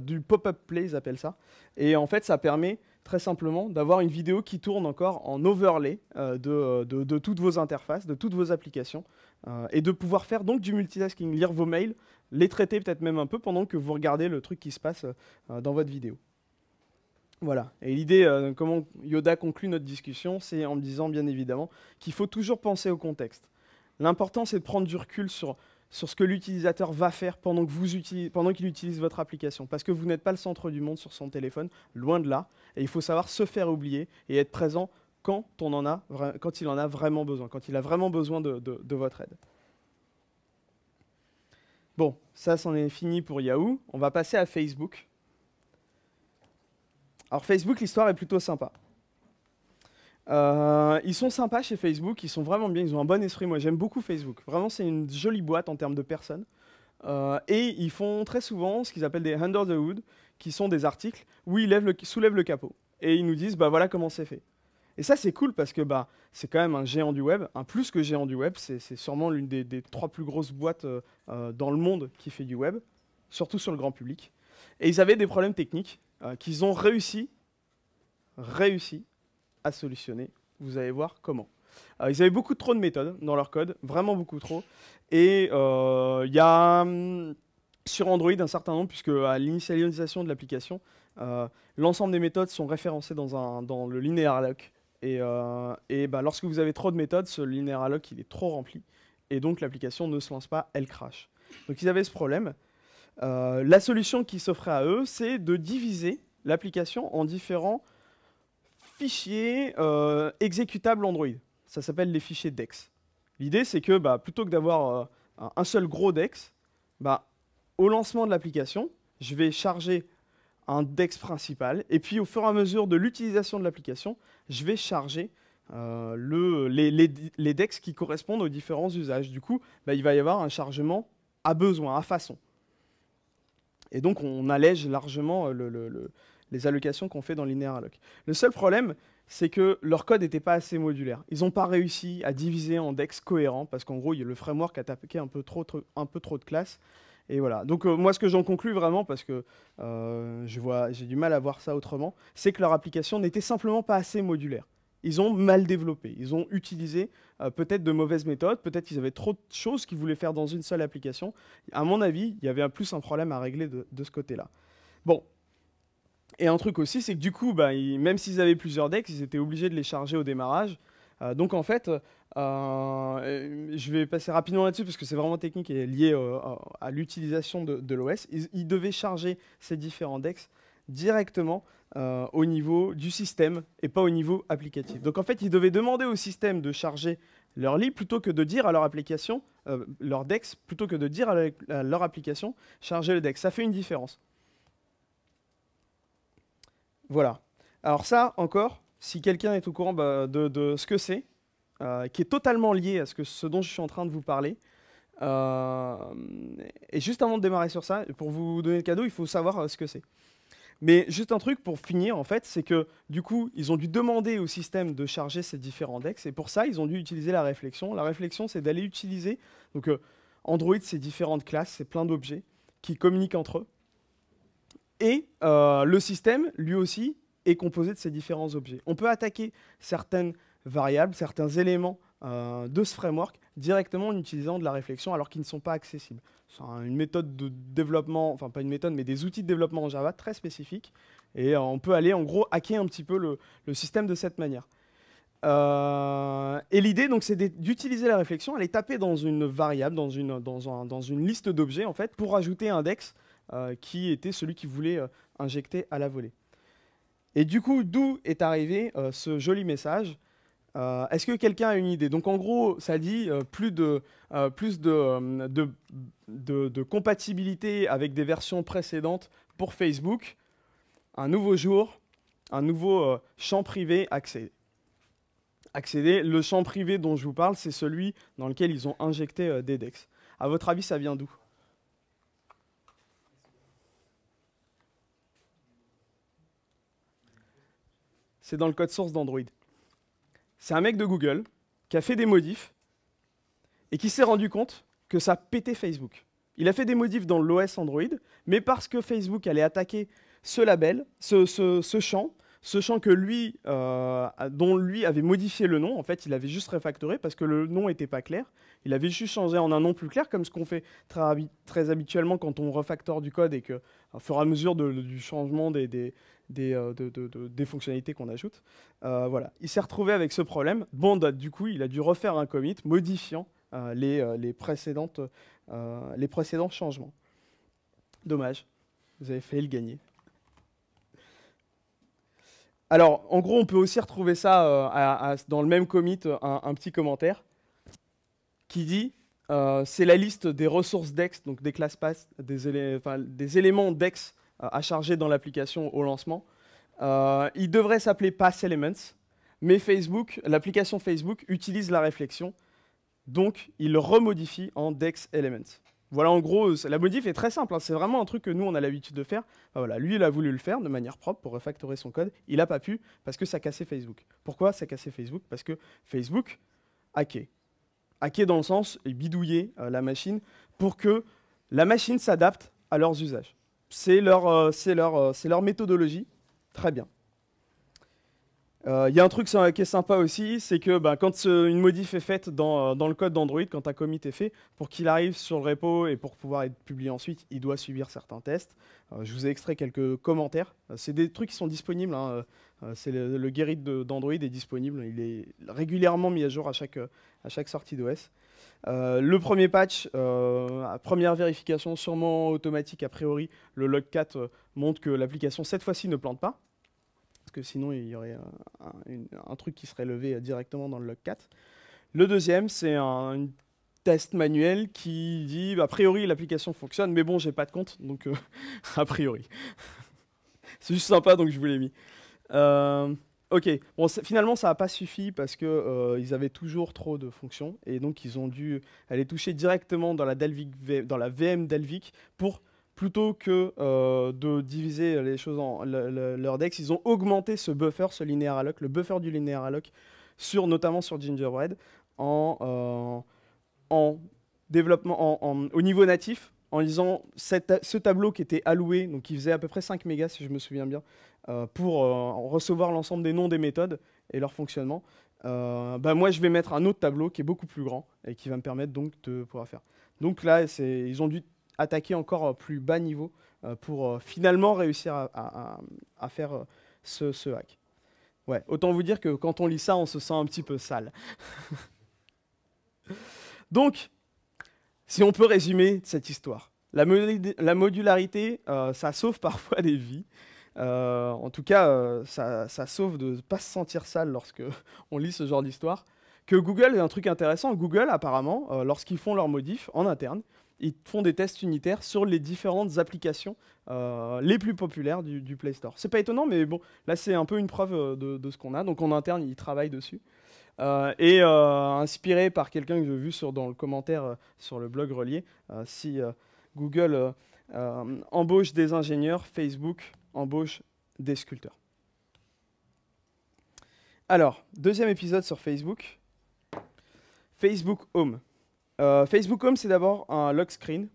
du pop-up play, ils appellent ça. Et en fait, ça permet très simplement d'avoir une vidéo qui tourne encore en overlay de, toutes vos interfaces, de toutes vos applications, et de pouvoir faire donc du multitasking, lire vos mails, les traiter peut-être même un peu pendant que vous regardez le truc qui se passe dans votre vidéo. Voilà. Et l'idée, euh, comment Yoda conclut notre discussion, c'est en me disant bien évidemment qu'il faut toujours penser au contexte. L'important, c'est de prendre du recul sur, sur ce que l'utilisateur va faire pendant qu'il utilise votre application. Parce que vous n'êtes pas le centre du monde sur son téléphone, loin de là. Et il faut savoir se faire oublier et être présent quand, on en a, quand il en a vraiment besoin, quand il a vraiment besoin de votre aide. Bon, ça, c'en est fini pour Yahoo. On va passer à Facebook. Alors Facebook, l'histoire est plutôt sympa. Euh, ils sont sympas chez Facebook, ils sont vraiment bien, ils ont un bon esprit. Moi, j'aime beaucoup Facebook. Vraiment, c'est une jolie boîte en termes de personnes. Euh, et ils font très souvent ce qu'ils appellent des under the hood, qui sont des articles où ils soulèvent le capot et ils nous disent bah voilà comment c'est fait. Et ça, c'est cool parce que bah, c'est quand même un géant du web, un plus que géant du web. C'est sûrement l'une des, trois plus grosses boîtes euh, dans le monde qui fait du web, surtout sur le grand public. Et ils avaient des problèmes techniques euh, qu'ils ont réussi, réussi à solutionner. Vous allez voir comment. Euh, ils avaient beaucoup trop de méthodes dans leur code, vraiment beaucoup trop. Et euh, il y a hum, sur Android un certain nombre, puisque à l'initialisation de l'application, l'ensemble des méthodes sont référencées dans, un, dans le linear lock. Et, et bah, lorsque vous avez trop de méthodes, ce linear lock il est trop rempli. Et donc l'application ne se lance pas, elle crache. Donc ils avaient ce problème. Euh, la solution qui s'offrait à eux, c'est de diviser l'application en différents fichiers euh, exécutables Android. Ça s'appelle les fichiers DEX. L'idée, c'est que bah, plutôt que d'avoir euh, un seul gros DEX, bah, au lancement de l'application, je vais charger un DEX principal, et puis au fur et à mesure de l'utilisation de l'application, je vais charger les, DEX qui correspondent aux différents usages. Du coup, bah, il va y avoir un chargement à besoin, à façon. Et donc, on allège largement euh, les allocations qu'on fait dans l'inner-alloc. Le seul problème, c'est que leur code n'était pas assez modulaire. Ils n'ont pas réussi à diviser en decks cohérents, parce qu'en gros, le framework a tapé un peu trop, de classes. Et voilà. Donc euh, moi, ce que j'en conclus vraiment, parce que euh, j'ai du mal à voir ça autrement, c'est que leur application n'était simplement pas assez modulaire ils ont mal développé. Ils ont utilisé euh, peut-être de mauvaises méthodes, peut-être qu'ils avaient trop de choses qu'ils voulaient faire dans une seule application. À mon avis, il y avait un plus un problème à régler de, ce côté-là. Bon. Et un truc aussi, c'est que du coup, bah, même s'ils avaient plusieurs decks, ils étaient obligés de les charger au démarrage. Euh, donc en fait, euh, je vais passer rapidement là-dessus parce que c'est vraiment technique et lié à l'utilisation de, l'OS. Ils, ils, devaient charger ces différents decks directement euh, au niveau du système et pas au niveau applicatif. Donc en fait, ils devaient demander au système de charger leur lit plutôt que de dire à leur application, euh, leur DEX, plutôt que de dire à, leur application, charger le DEX. Ça fait une différence. Voilà. Alors ça, encore, si quelqu'un est au courant bah, de, ce que c'est, euh, qui est totalement lié à ce, que, ce dont je suis en train de vous parler, et juste avant de démarrer sur ça, pour vous donner le cadeau, il faut savoir ce que c'est. Mais juste un truc pour finir, en fait, c'est que du coup, ils ont dû demander au système de charger ces différents DEX et pour ça, ils ont dû utiliser la réflexion. La réflexion, c'est d'aller utiliser. Donc, euh, Android, c'est différentes classes, c'est plein d'objets qui communiquent entre eux. Et euh, le système, lui aussi, est composé de ces différents objets. On peut attaquer certaines variables, certains éléments euh, de ce framework directement en utilisant de la réflexion alors qu'ils ne sont pas accessibles. C'est une méthode de développement, enfin pas une méthode, mais des outils de développement en Java très spécifiques. Et euh, on peut aller en gros hacker un petit peu le, système de cette manière. Euh, et l'idée, donc, c'est d'utiliser la réflexion, elle est taper dans une variable, dans une, dans une liste d'objets, en fait, pour ajouter un index qui était celui qui voulait injecter à la volée. Et du coup, d'où est arrivé ce joli message euh, est-ce que quelqu'un a une idée Donc en gros, ça dit euh, plus, de, euh, plus de, de, compatibilité avec des versions précédentes pour Facebook, un nouveau jour, un nouveau champ privé accédé. Le champ privé dont je vous parle, c'est celui dans lequel ils ont injecté des DEX. À votre avis, ça vient d'où C'est dans le code source d'Android c'est un mec de Google qui a fait des modifs et qui s'est rendu compte que ça pétait Facebook. Il a fait des modifs dans l'OS Android, mais parce que Facebook allait attaquer ce label, ce, champ, ce champ que lui, euh, dont lui avait modifié le nom, en fait, il avait juste réfactoré parce que le nom n'était pas clair. Il avait juste changé en un nom plus clair, comme ce qu'on fait très, habituellement quand on refactore du code et que, au fur et à mesure du changement des, euh, des, fonctionnalités qu'on ajoute. Euh, voilà. Il s'est retrouvé avec ce problème. Bon, bah, du coup, il a dû refaire un commit modifiant euh, les, précédentes, les précédents changements. Dommage, vous avez fait le gagner. Alors, en gros, on peut aussi retrouver ça dans le même commit, un, petit commentaire qui dit c'est la liste des ressources DEX, donc des classes pass, des, des éléments DEX euh, à charger dans l'application au lancement. Euh, il devrait s'appeler Pass Elements, mais Facebook, l'application Facebook utilise la réflexion, donc il le remodifie en Dex Elements. Voilà, en gros, la modif est très simple. Hein. C'est vraiment un truc que nous, on a l'habitude de faire. voilà, lui, il a voulu le faire de manière propre pour refactorer son code. Il n'a pas pu parce que ça cassait Facebook. Pourquoi ça cassait Facebook Parce que Facebook hackait. Hackait dans le sens et bidouiller euh, la machine pour que la machine s'adapte à leurs usages. Euh, euh, c'est leur, méthodologie. Très bien. Il euh, y a un truc qui est sympa aussi, c'est que bah, quand une modif est faite dans, le code d'Android, quand un commit est fait, pour qu'il arrive sur le repo et pour pouvoir être publié ensuite, il doit subir certains tests. je vous ai extrait quelques commentaires. c'est des trucs qui sont disponibles. Hein. le, le d'Android est disponible. Il est régulièrement mis à jour à chaque, à chaque sortie d'OS. Euh, le premier patch, euh, première vérification sûrement automatique a priori, le log 4 euh, montre que l'application cette fois-ci ne plante pas. Parce que sinon il y aurait un, truc qui serait levé directement dans le log 4. Le deuxième, c'est un test manuel qui dit bah, a priori l'application fonctionne, mais bon j'ai pas de compte, donc *laughs* a priori. *laughs* c'est juste sympa donc je vous l'ai mis. Ok, bon, finalement ça n'a pas suffi parce que euh, ils avaient toujours trop de fonctions et donc ils ont dû aller toucher directement dans la, dans la VM Delvic pour plutôt que euh, de diviser les choses en leur dex, ils ont augmenté ce buffer, ce linear alloc, le buffer du linear alloc sur notamment sur Gingerbread en euh, développement en, au niveau natif en lisant ce tableau qui était alloué, donc qui faisait à peu près 5 mégas si je me souviens bien, euh, pour euh, recevoir l'ensemble des noms des méthodes et leur fonctionnement, euh, bah, moi je vais mettre un autre tableau qui est beaucoup plus grand et qui va me permettre donc de pouvoir faire. Donc là, ils ont dû attaquer encore plus bas niveau pour finalement réussir à, faire ce, hack. Ouais, autant vous dire que quand on lit ça, on se sent un petit peu sale. *laughs* donc, si on peut résumer cette histoire, la, modularité, euh, ça sauve parfois *laughs* des vies. Euh, en tout cas, euh, ça, sauve de ne pas se sentir sale lorsque *laughs* on lit ce genre d'histoire. Que Google est un truc intéressant. Google, apparemment, lorsqu'ils font leurs modifs en interne, ils font des tests unitaires sur les différentes applications les plus populaires du, Play Store. C'est pas étonnant, mais bon, là c'est un peu une preuve de, de ce qu'on a. Donc en interne, ils travaillent dessus. Euh, et euh, inspiré par quelqu'un que j'ai vu dans le commentaire euh, sur le blog relié, si Google embauche des ingénieurs, Facebook embauche des sculpteurs. Alors, deuxième épisode sur Facebook. Facebook Home. Facebook Home, c'est d'abord un lock screen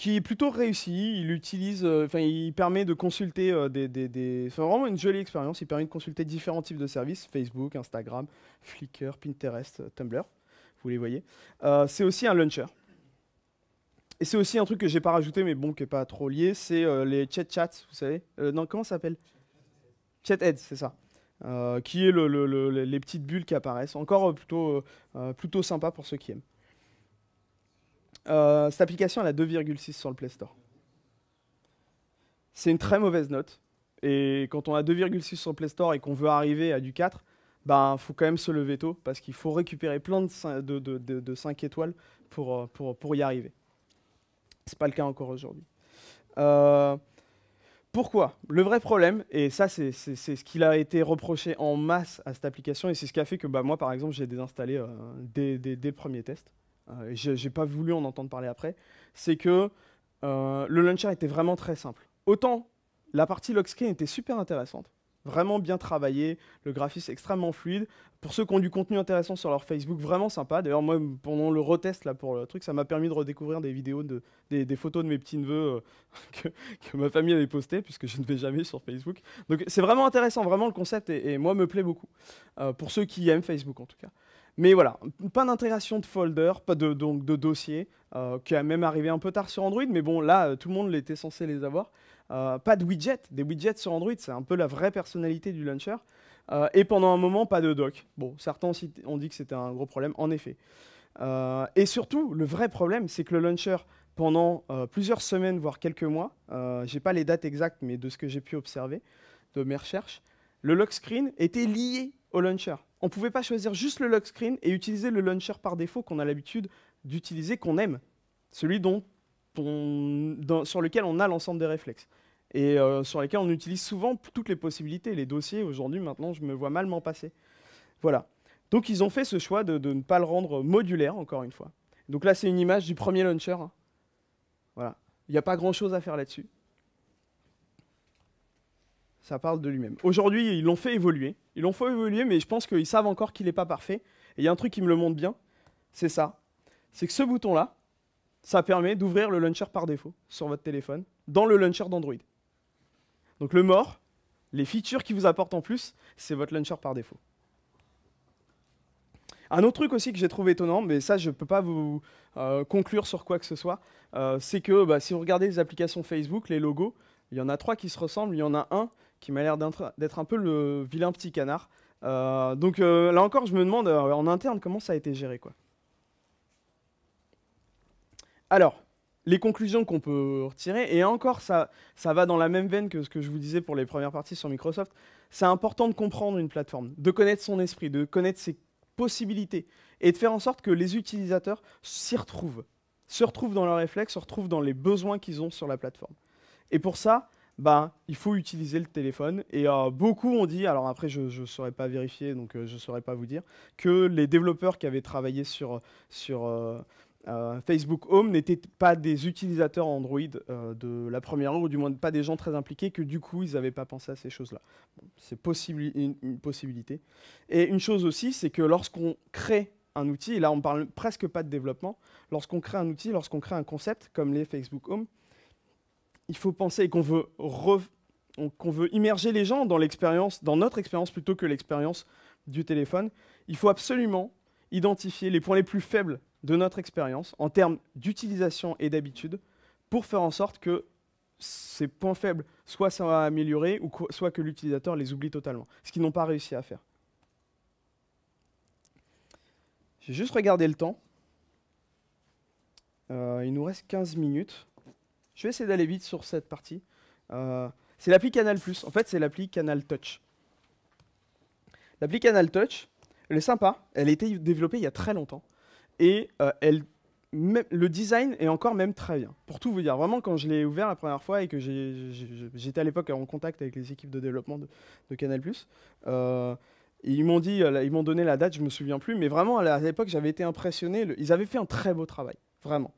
qui est plutôt réussi. Il utilise, euh, enfin, il permet de consulter euh, des, des, vraiment une jolie expérience. Il permet de consulter différents types de services Facebook, Instagram, Flickr, Pinterest, euh, Tumblr. Vous les voyez. c'est aussi un launcher. Et c'est aussi un truc que j'ai pas rajouté, mais bon, qui est pas trop lié. C'est les chat chats, vous savez. non, comment ça s'appelle Chat-heads, c'est ça. qui est les petites bulles qui apparaissent. Encore plutôt, plutôt sympa pour ceux qui aiment. Euh, cette application, elle a 2,6 sur le Play Store. C'est une très mauvaise note. Et quand on a 2,6 sur le Play Store et qu'on veut arriver à du 4, il ben, faut quand même se lever tôt parce qu'il faut récupérer plein de, de, 5 étoiles euh, pour, pour, y arriver. Ce n'est pas le cas encore aujourd'hui. Euh, pourquoi Le vrai problème, et ça c'est ce qu'il a été reproché en masse à cette application, et c'est ce qui a fait que bah, moi par exemple j'ai désinstallé des premiers tests. Euh, je j'ai pas voulu en entendre parler après, c'est que euh, le launcher était vraiment très simple. Autant la partie lockscreen était super intéressante, vraiment bien travaillée, le graphisme extrêmement fluide. Pour ceux qui ont du contenu intéressant sur leur Facebook, vraiment sympa. D'ailleurs, moi, pendant le retest là, pour le truc, ça m'a permis de redécouvrir des vidéos, de, des, photos de mes petits-neveux euh, *laughs* que, ma famille avait postées, puisque je ne vais jamais sur Facebook. Donc, c'est vraiment intéressant, vraiment le concept, et, moi, me plaît beaucoup. pour ceux qui aiment Facebook, en tout cas. Mais voilà, pas d'intégration de folders, pas de, donc de dossier, euh, qui a même arrivé un peu tard sur Android, mais bon, là, euh, tout le monde était censé les avoir. Euh, pas de widgets, des widgets sur Android, c'est un peu la vraie personnalité du launcher. et pendant un moment, pas de doc. Bon, certains ont dit que c'était un gros problème, en effet. et surtout, le vrai problème, c'est que le launcher, pendant plusieurs semaines, voire quelques mois, je n'ai pas les dates exactes, mais de ce que j'ai pu observer de mes recherches, le lock screen était lié au launcher on ne pouvait pas choisir juste le lock screen et utiliser le launcher par défaut qu'on a l'habitude d'utiliser, qu'on aime, celui sur lequel on a l'ensemble des réflexes et euh, sur lesquels on utilise souvent toutes les possibilités, les dossiers. Aujourd'hui, maintenant, je me vois mal m'en passer. Voilà. Donc, ils ont fait ce choix de, ne pas le rendre modulaire, encore une fois. Donc là, c'est une image du premier launcher. Hein. Voilà. Il n'y a pas grand-chose à faire là-dessus. Ça parle de lui-même. Aujourd'hui, ils l'ont fait évoluer. Ils l'ont fait évoluer, mais je pense qu'ils savent encore qu'il n'est pas parfait. Et il y a un truc qui me le montre bien, c'est ça. C'est que ce bouton-là, ça permet d'ouvrir le launcher par défaut sur votre téléphone, dans le launcher d'Android. Donc le mort, les features qui vous apportent en plus, c'est votre launcher par défaut. Un autre truc aussi que j'ai trouvé étonnant, mais ça je ne peux pas vous euh, conclure sur quoi que ce soit, euh, c'est que bah, si vous regardez les applications Facebook, les logos, il y en a trois qui se ressemblent, il y en a un qui m'a l'air d'être un peu le vilain petit canard. Euh, donc euh, là encore, je me demande euh, en interne comment ça a été géré. Quoi. Alors, les conclusions qu'on peut retirer, et encore, ça, ça va dans la même veine que ce que je vous disais pour les premières parties sur Microsoft, c'est important de comprendre une plateforme, de connaître son esprit, de connaître ses possibilités, et de faire en sorte que les utilisateurs s'y retrouvent, se retrouvent dans leur réflexe, se retrouvent dans les besoins qu'ils ont sur la plateforme. Et pour ça, ben, il faut utiliser le téléphone. Et euh, beaucoup ont dit, alors après je ne saurais pas vérifier, donc euh, je ne saurais pas vous dire, que les développeurs qui avaient travaillé sur, sur euh, Facebook Home n'étaient pas des utilisateurs Android de la première heure, ou du moins pas des gens très impliqués, que du coup ils n'avaient pas pensé à ces choses-là. c'est une, une possibilité. Et une chose aussi, c'est que lorsqu'on crée un outil, et là on ne parle presque pas de développement, lorsqu'on crée un outil, lorsqu'on crée un concept comme les Facebook Home, il faut penser et qu'on veut, immerger les gens dans l'expérience, dans notre expérience plutôt que l'expérience du téléphone, il faut absolument identifier les points les plus faibles de notre expérience en termes d'utilisation et d'habitude pour faire en sorte que ces points faibles soient ça va améliorer ou soit que l'utilisateur les oublie totalement, ce qu'ils n'ont pas réussi à faire. J'ai juste regardé le temps. Euh, il nous reste 15 minutes. Je vais essayer d'aller vite sur cette partie. Euh, c'est l'appli Canal+. En fait, c'est l'appli Canal Touch. L'appli Canal Touch, elle est sympa. Elle a été développée il y a très longtemps. Et euh, le design est encore même très bien. Pour tout vous dire, vraiment, quand je l'ai ouvert la première fois et que j'étais à l'époque en contact avec les équipes de développement de, Canal+, euh, euh ils m'ont donné la date, je ne me souviens plus, mais vraiment à l'époque j'avais été impressionné. ils avaient fait un très beau travail, vraiment.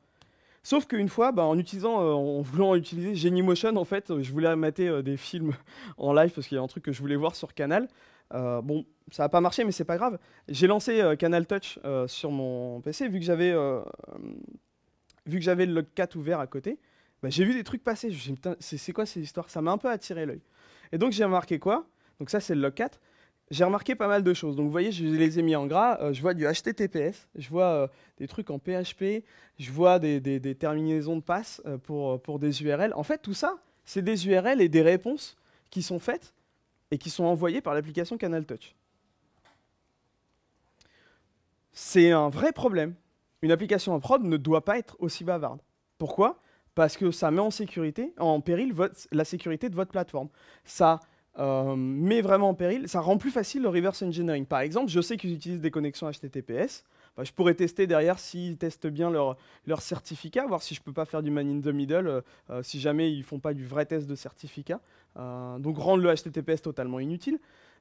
Sauf qu'une fois, bah, en utilisant, euh, en voulant utiliser Genymotion, en fait, je voulais mater euh, des films *laughs* en live parce qu'il y a un truc que je voulais voir sur Canal. Euh, bon, ça n'a pas marché, mais c'est pas grave. J'ai lancé Canal Touch sur mon PC vu que j'avais vu que j'avais le log 4 ouvert à côté. Bah, j'ai vu des trucs passer. Je me c'est quoi ces histoire Ça m'a un peu attiré l'œil. Et donc j'ai remarqué quoi Donc ça, c'est le log 4 j'ai remarqué pas mal de choses. Donc vous voyez, je les ai mis en gras. Euh, je vois du HTTPS, euh, je vois des trucs en PHP, je vois des, terminaisons de passe euh, pour, pour des URL. En fait, tout ça, c'est des URL et des réponses qui sont faites et qui sont envoyées par l'application Canal Touch. C'est un vrai problème. Une application en prod ne doit pas être aussi bavarde. Pourquoi Parce que ça met en sécurité, en péril la sécurité de votre plateforme. Ça euh, mais vraiment en péril. Ça rend plus facile le reverse engineering. Par exemple, je sais qu'ils utilisent des connexions HTTPS. Bah, je pourrais tester derrière s'ils testent bien leur, leur certificat, voir si je ne peux pas faire du man in the middle, euh, si jamais ils ne font pas du vrai test de certificat. Euh, donc rendre le HTTPS totalement inutile.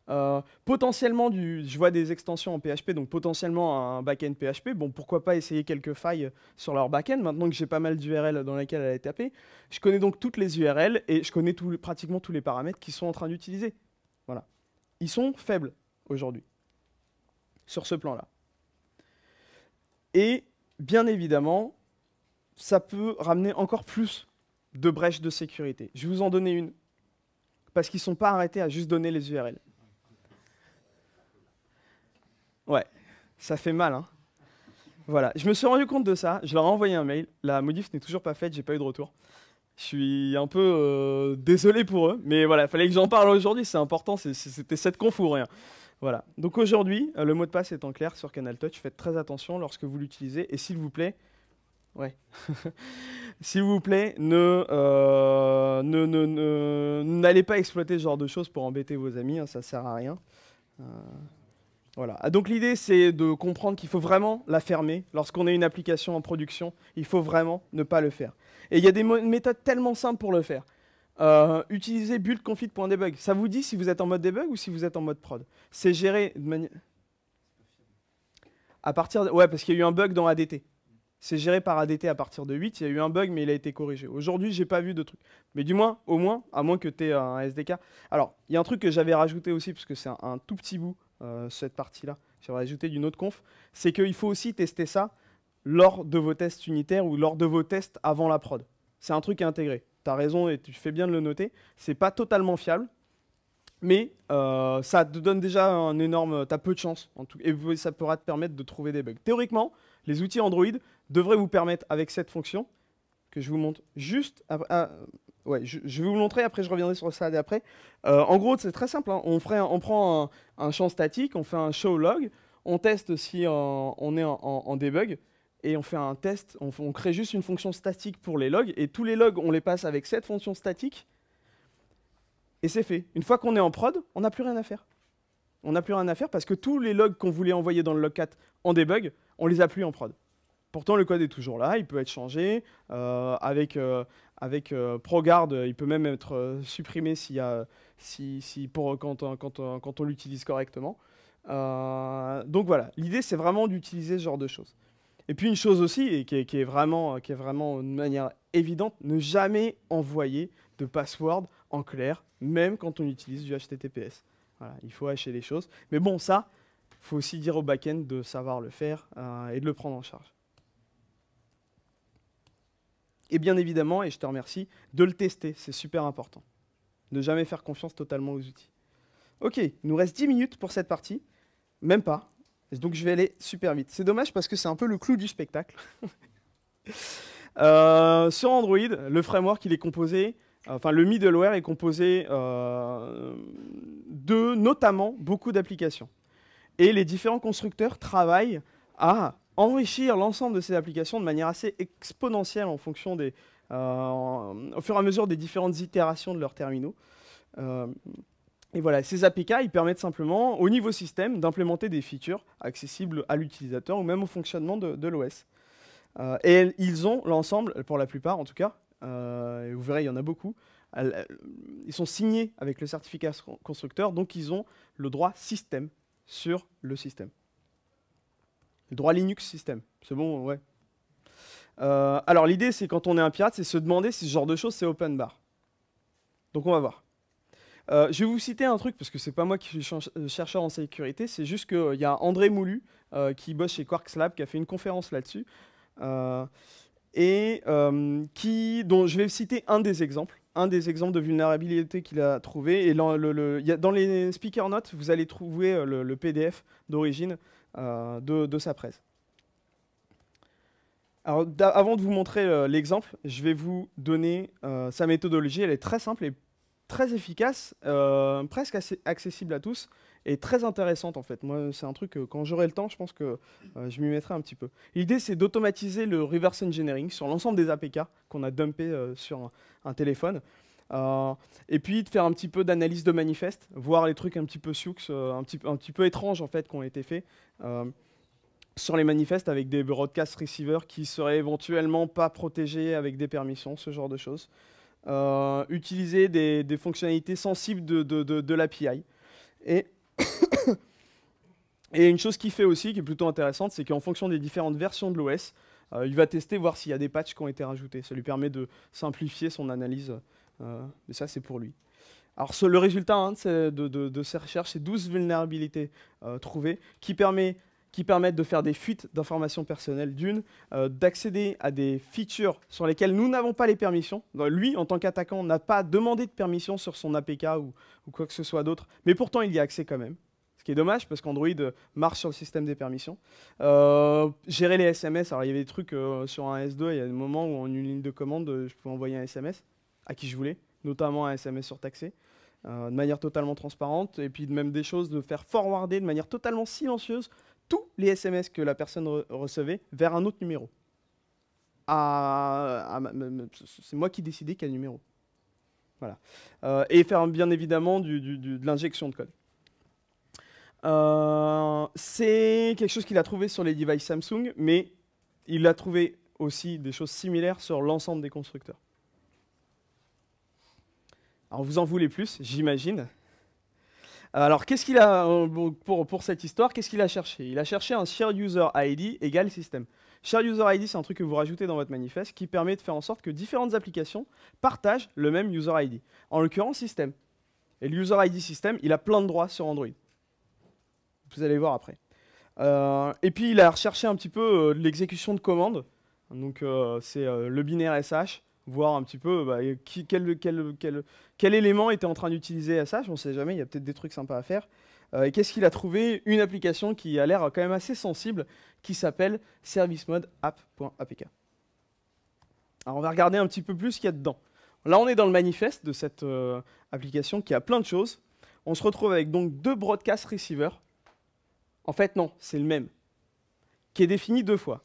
Euh, potentiellement, du, je vois des extensions en PHP, donc potentiellement un back-end PHP. Bon, pourquoi pas essayer quelques failles sur leur backend, maintenant que j'ai pas mal d'URL dans lesquelles est tapée. Je connais donc toutes les URL et je connais pratiquement tous les paramètres qu'ils sont en train d'utiliser. Voilà. Ils sont faibles aujourd'hui, sur ce plan-là. Et bien évidemment, ça peut ramener encore plus de brèches de sécurité. Je vais vous en donner une, parce qu'ils ne sont pas arrêtés à juste donner les URL. Ouais, ça fait mal. Hein. Voilà, je me suis rendu compte de ça, je leur ai envoyé un mail, la modif n'est toujours pas faite, j'ai pas eu de retour. Je suis un peu euh, désolé pour eux, mais voilà, il fallait que j'en parle aujourd'hui, c'est important, c'était cette conf ou rien. Voilà, donc aujourd'hui, euh, le mot de passe est en clair sur Canal Touch, faites très attention lorsque vous l'utilisez, et s'il vous plaît, ouais, *laughs* s'il vous plaît, ne, n'allez euh, ne, ne, pas exploiter ce genre de choses pour embêter vos amis, ça hein. ça sert à rien. Voilà. Ah, donc l'idée, c'est de comprendre qu'il faut vraiment la fermer. Lorsqu'on est une application en production, il faut vraiment ne pas le faire. Et il y a des méthodes tellement simples pour le faire. Euh, utilisez buildconfig.debug. Ça vous dit si vous êtes en mode debug ou si vous êtes en mode prod. C'est géré de manière... À partir Ouais, parce qu'il y a eu un bug dans ADT. C'est géré par ADT à partir de 8. Il y a eu un bug, mais il a été corrigé. Aujourd'hui, je n'ai pas vu de truc. Mais du moins, au moins, à moins que tu aies un SDK. Alors, il y a un truc que j'avais rajouté aussi, parce que c'est un tout petit bout euh, cette partie-là, va ajouté d'une autre conf, c'est qu'il faut aussi tester ça lors de vos tests unitaires ou lors de vos tests avant la prod. C'est un truc intégré, Tu as raison et tu fais bien de le noter. C'est pas totalement fiable, mais euh, ça te donne déjà un énorme. Tu as peu de chance, en tout, et ça pourra te permettre de trouver des bugs. Théoriquement, les outils Android devraient vous permettre, avec cette fonction, que je vous montre juste. Ah, ouais, je, vais vous montrer, après je reviendrai sur ça d'après. Euh, en gros, c'est très simple. Hein. On, on prend un, champ statique, on fait un show log, on teste si euh, on est en, debug, et on fait un test, on, crée juste une fonction statique pour les logs, et tous les logs, on les passe avec cette fonction statique, et c'est fait. Une fois qu'on est en prod, on n'a plus rien à faire. On n'a plus rien à faire parce que tous les logs qu'on voulait envoyer dans le logcat en debug, on les a plus en prod. Pourtant, le code est toujours là, il peut être changé. Euh, avec euh, euh, ProGuard, il peut même être supprimé s'il si, pour, quand, on, quand, quand on l'utilise correctement. donc voilà, l'idée c'est vraiment d'utiliser ce genre de choses. Et puis une chose aussi, et qui est, vraiment, qui est vraiment de manière évidente, ne jamais envoyer de password en clair, même quand on utilise du HTTPS. il faut hacher les choses. Mais bon, ça, il faut aussi dire au back-end de savoir le faire et de le prendre en charge et bien évidemment, et je te remercie, de le tester, c'est super important. Ne jamais faire confiance totalement aux outils. Ok, il nous reste 10 minutes pour cette partie, même pas, donc je vais aller super vite. C'est dommage parce que c'est un peu le clou du spectacle. *laughs* Euh, sur Android, le framework, il est composé, enfin le middleware est composé euh, de notamment beaucoup d'applications. Et les différents constructeurs travaillent à enrichir l'ensemble de ces applications de manière assez exponentielle en fonction des, euh, au fur et à mesure des différentes itérations de leurs terminaux. Euh, et voilà, ces APK, ils permettent simplement, au niveau système, d'implémenter des features accessibles à l'utilisateur ou même au fonctionnement de, l'OS. Euh, et ils ont l'ensemble, pour la plupart en tout cas, vous verrez, il y en a beaucoup, ils sont signés avec le certificat constructeur, donc ils ont le droit système sur le système. Droit Linux système, C'est bon, ouais. Euh, alors l'idée, c'est quand on est un pirate, c'est se demander si ce genre de choses, c'est open bar. Donc on va voir. Euh, je vais vous citer un truc, parce que c'est pas moi qui suis euh, chercheur en sécurité, c'est juste qu'il y a André Moulu qui bosse chez Quarkslab, qui a fait une conférence là-dessus, et qui, dont je vais citer un des exemples, un des exemples de vulnérabilité qu'il a trouvé. Et dans, les speaker notes, vous allez trouver le PDF d'origine euh, de, sa presse. avant de vous montrer euh, l'exemple, je vais vous donner euh, sa méthodologie. Elle est très simple et très efficace, presque accessible à tous et très intéressante en fait. Moi, c'est un truc quand j'aurai le temps, je pense que je m'y mettrai un petit peu. L'idée, c'est d'automatiser le reverse engineering sur l'ensemble des APK qu'on a dumpé sur un téléphone. Euh, et puis de faire un petit peu d'analyse de manifeste, voir les trucs un petit peu sioux, euh, un petit, peu étranges en fait qui ont été faits euh, sur les manifestes avec des broadcast receivers qui seraient éventuellement pas protégés avec des permissions, ce genre de choses. utiliser des, fonctionnalités sensibles de, l'API. Et, *coughs* et une chose qu'il fait aussi, qui est plutôt intéressante, c'est qu'en fonction des différentes versions de l'OS, il va tester, voir s'il y a des patchs qui ont été rajoutés. Ça lui permet de simplifier son analyse euh, mais ça, c'est pour lui. Alors, le résultat hein, de, ces recherches, c'est 12 vulnérabilités euh, trouvées qui permettent qui permettent de faire des fuites d'informations personnelles d'une, euh, d'accéder à des features sur lesquelles nous n'avons pas les permissions. Lui, en tant qu'attaquant, n'a pas demandé de permission sur son APK ou, quoi que ce soit d'autre, mais pourtant il y a accès quand même. Ce qui est dommage parce qu'Android marche sur le système des permissions. gérer les SMS, alors il y avait des trucs sur un S2, il y a des moments où en une ligne de commande, je pouvais envoyer un SMS à qui je voulais, notamment un SMS surtaxé, euh, de manière totalement transparente, et puis de même des choses de faire forwarder de manière totalement silencieuse tous les SMS que la personne recevait vers un autre numéro. c'est moi qui décidais quel numéro. Voilà. Euh, et faire bien évidemment de l'injection de code. Euh, c'est quelque chose qu'il a trouvé sur les devices Samsung, mais il a trouvé aussi des choses similaires sur l'ensemble des constructeurs. Alors vous en voulez plus, j'imagine. Alors qu'est-ce qu'il a euh, pour, pour, cette histoire Qu'est-ce qu'il a cherché Il a cherché un share user ID égal système. Share user ID, c'est un truc que vous rajoutez dans votre manifeste qui permet de faire en sorte que différentes applications partagent le même user ID. En l'occurrence, système. Et le user ID système, il a plein de droits sur Android. Vous allez voir après. Euh, et puis il a recherché un petit peu euh, l'exécution de commandes. Donc c'est le binaire SH voir un petit peu bah, qui, quel, élément était en train d'utiliser à ça, On ne sait jamais, il y a peut-être des trucs sympas à faire. Euh, et qu'est-ce qu'il a trouvé Une application qui a l'air quand même assez sensible, qui s'appelle servicemodeapp.apk. Alors on va regarder un petit peu plus ce qu'il y a dedans. Là, on est dans le manifeste de cette euh, application qui a plein de choses. On se retrouve avec donc deux broadcast receivers. En fait, non, c'est le même, qui est défini deux fois.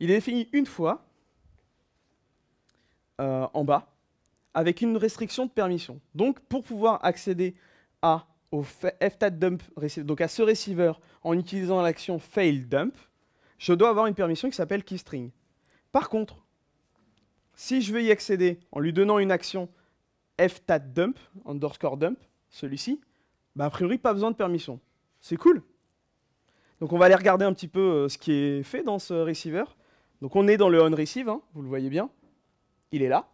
Il est défini une fois euh, en bas, avec une restriction de permission. Donc, pour pouvoir accéder à, au donc à ce receiver, en utilisant l'action fail dump, je dois avoir une permission qui s'appelle keystring. Par contre, si je veux y accéder en lui donnant une action FTAT dump, underscore dump, celui-ci, bah a priori, pas besoin de permission. C'est cool. Donc on va aller regarder un petit peu euh, ce qui est fait dans ce receiver. Donc on est dans le on receive, hein, vous le voyez bien il est là.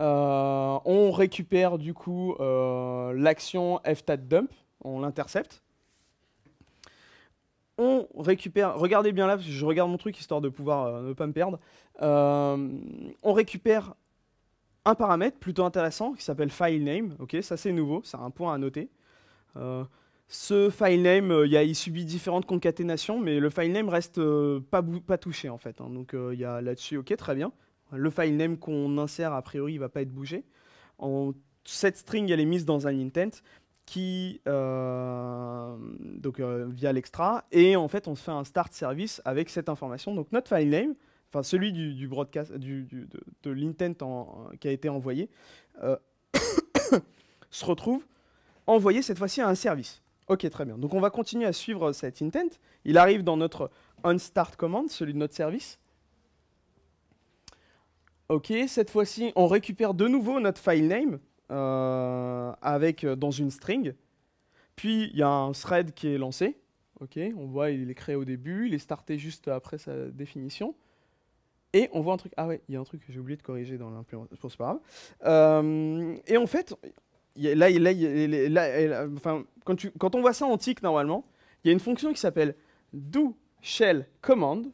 Euh, on récupère du coup euh, l'action ftatDump, on l'intercepte. On récupère, regardez bien là, parce que je regarde mon truc histoire de pouvoir euh, ne pas me perdre. on récupère un paramètre plutôt intéressant qui s'appelle file name. Ok, ça c'est nouveau, c'est un point à noter. ce file name, il, subit différentes concaténations, mais le file name reste pas, touché en fait. Hein. donc il y a là-dessus, ok, très bien. Le file name qu'on insère, a priori, ne va pas être bougé. cette string, elle est mise dans un intent qui, euh, euh, via l'extra, et en fait, on se fait un start service avec cette information. Donc, notre name, enfin celui du, broadcast, du, de, l'intent qui a été envoyé, euh, *coughs* se retrouve envoyé cette fois-ci à un service. Ok, très bien. Donc on va continuer à suivre cet intent. Il arrive dans notre onStart command, celui de notre service. Ok, cette fois-ci, on récupère de nouveau notre file name euh, avec, euh, dans une string. Puis, il y a un thread qui est lancé. Ok, on voit, il est créé au début, il est starté juste après sa définition. Et on voit un truc. Ah ouais, il y a un truc que j'ai oublié de corriger dans l'implémentation. C'est pas grave. Euh, et en fait, là, quand, quand on voit ça en tick normalement, il y a une fonction qui s'appelle do shell command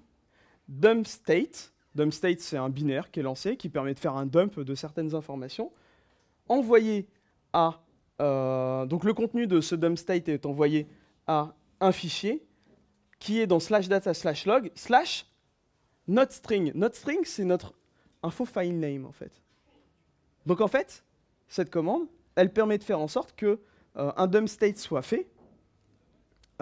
dump state DumpState, c'est un binaire qui est lancé, qui permet de faire un dump de certaines informations. Envoyé à. Euh, donc le contenu de ce DumpState est envoyé à un fichier qui est dans slash data slash log slash not string. Not string, c'est notre info file name en fait. Donc en fait, cette commande, elle permet de faire en sorte que euh, un dump soit fait.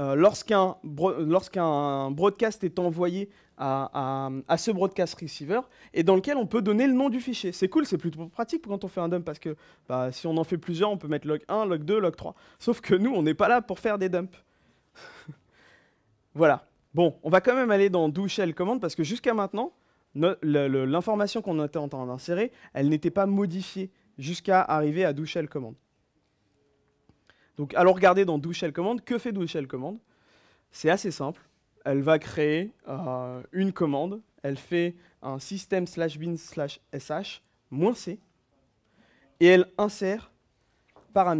Euh, lorsqu'un broadcast est envoyé à, ce broadcast receiver et dans lequel on peut donner le nom du fichier. C'est cool, c'est plutôt pratique quand on fait un dump parce que bah, si on en fait plusieurs, on peut mettre log 1, log 2, log 3. Sauf que nous, on n'est pas là pour faire des dumps. *laughs* voilà. Bon, on va quand même aller dans do shell command parce que jusqu'à maintenant, l'information qu'on était en train d'insérer, elle n'était pas modifiée jusqu'à arriver à do shell command. Donc allons regarder dans do shell command. Que fait do shell command C'est assez simple elle va créer euh, une commande, elle fait un système slash bin slash sh moins c, et elle insère par par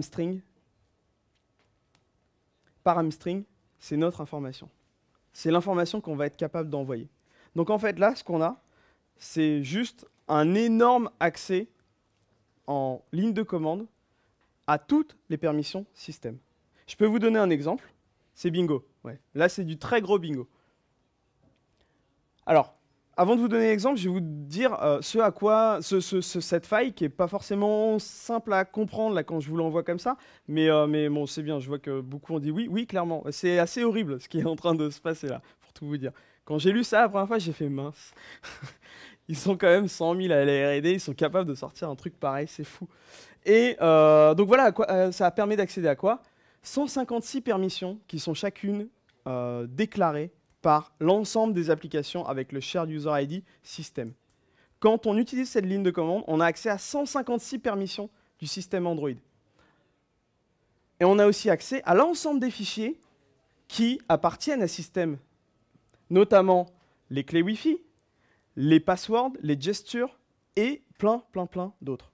Paramstring, c'est notre information. C'est l'information qu'on va être capable d'envoyer. Donc en fait, là, ce qu'on a, c'est juste un énorme accès en ligne de commande à toutes les permissions système. Je peux vous donner un exemple, c'est bingo. Ouais. Là, c'est du très gros bingo. Alors, avant de vous donner l'exemple, je vais vous dire euh, ce à quoi, ce, cette faille qui n'est pas forcément simple à comprendre là, quand je vous l'envoie comme ça, mais, euh, mais bon, c'est bien, je vois que beaucoup ont dit oui, oui, clairement. C'est assez horrible ce qui est en train de se passer là, pour tout vous dire. Quand j'ai lu ça la première fois, j'ai fait mince. *laughs* ils sont quand même 100 000 à la ils sont capables de sortir un truc pareil, c'est fou. Et euh, donc voilà, quoi, ça permet d'accéder à quoi 156 permissions qui sont chacune euh, déclarées par l'ensemble des applications avec le Shared User ID système. Quand on utilise cette ligne de commande, on a accès à 156 permissions du système Android. Et on a aussi accès à l'ensemble des fichiers qui appartiennent à système, notamment les clés Wi-Fi, les passwords, les gestures et plein, plein, plein d'autres.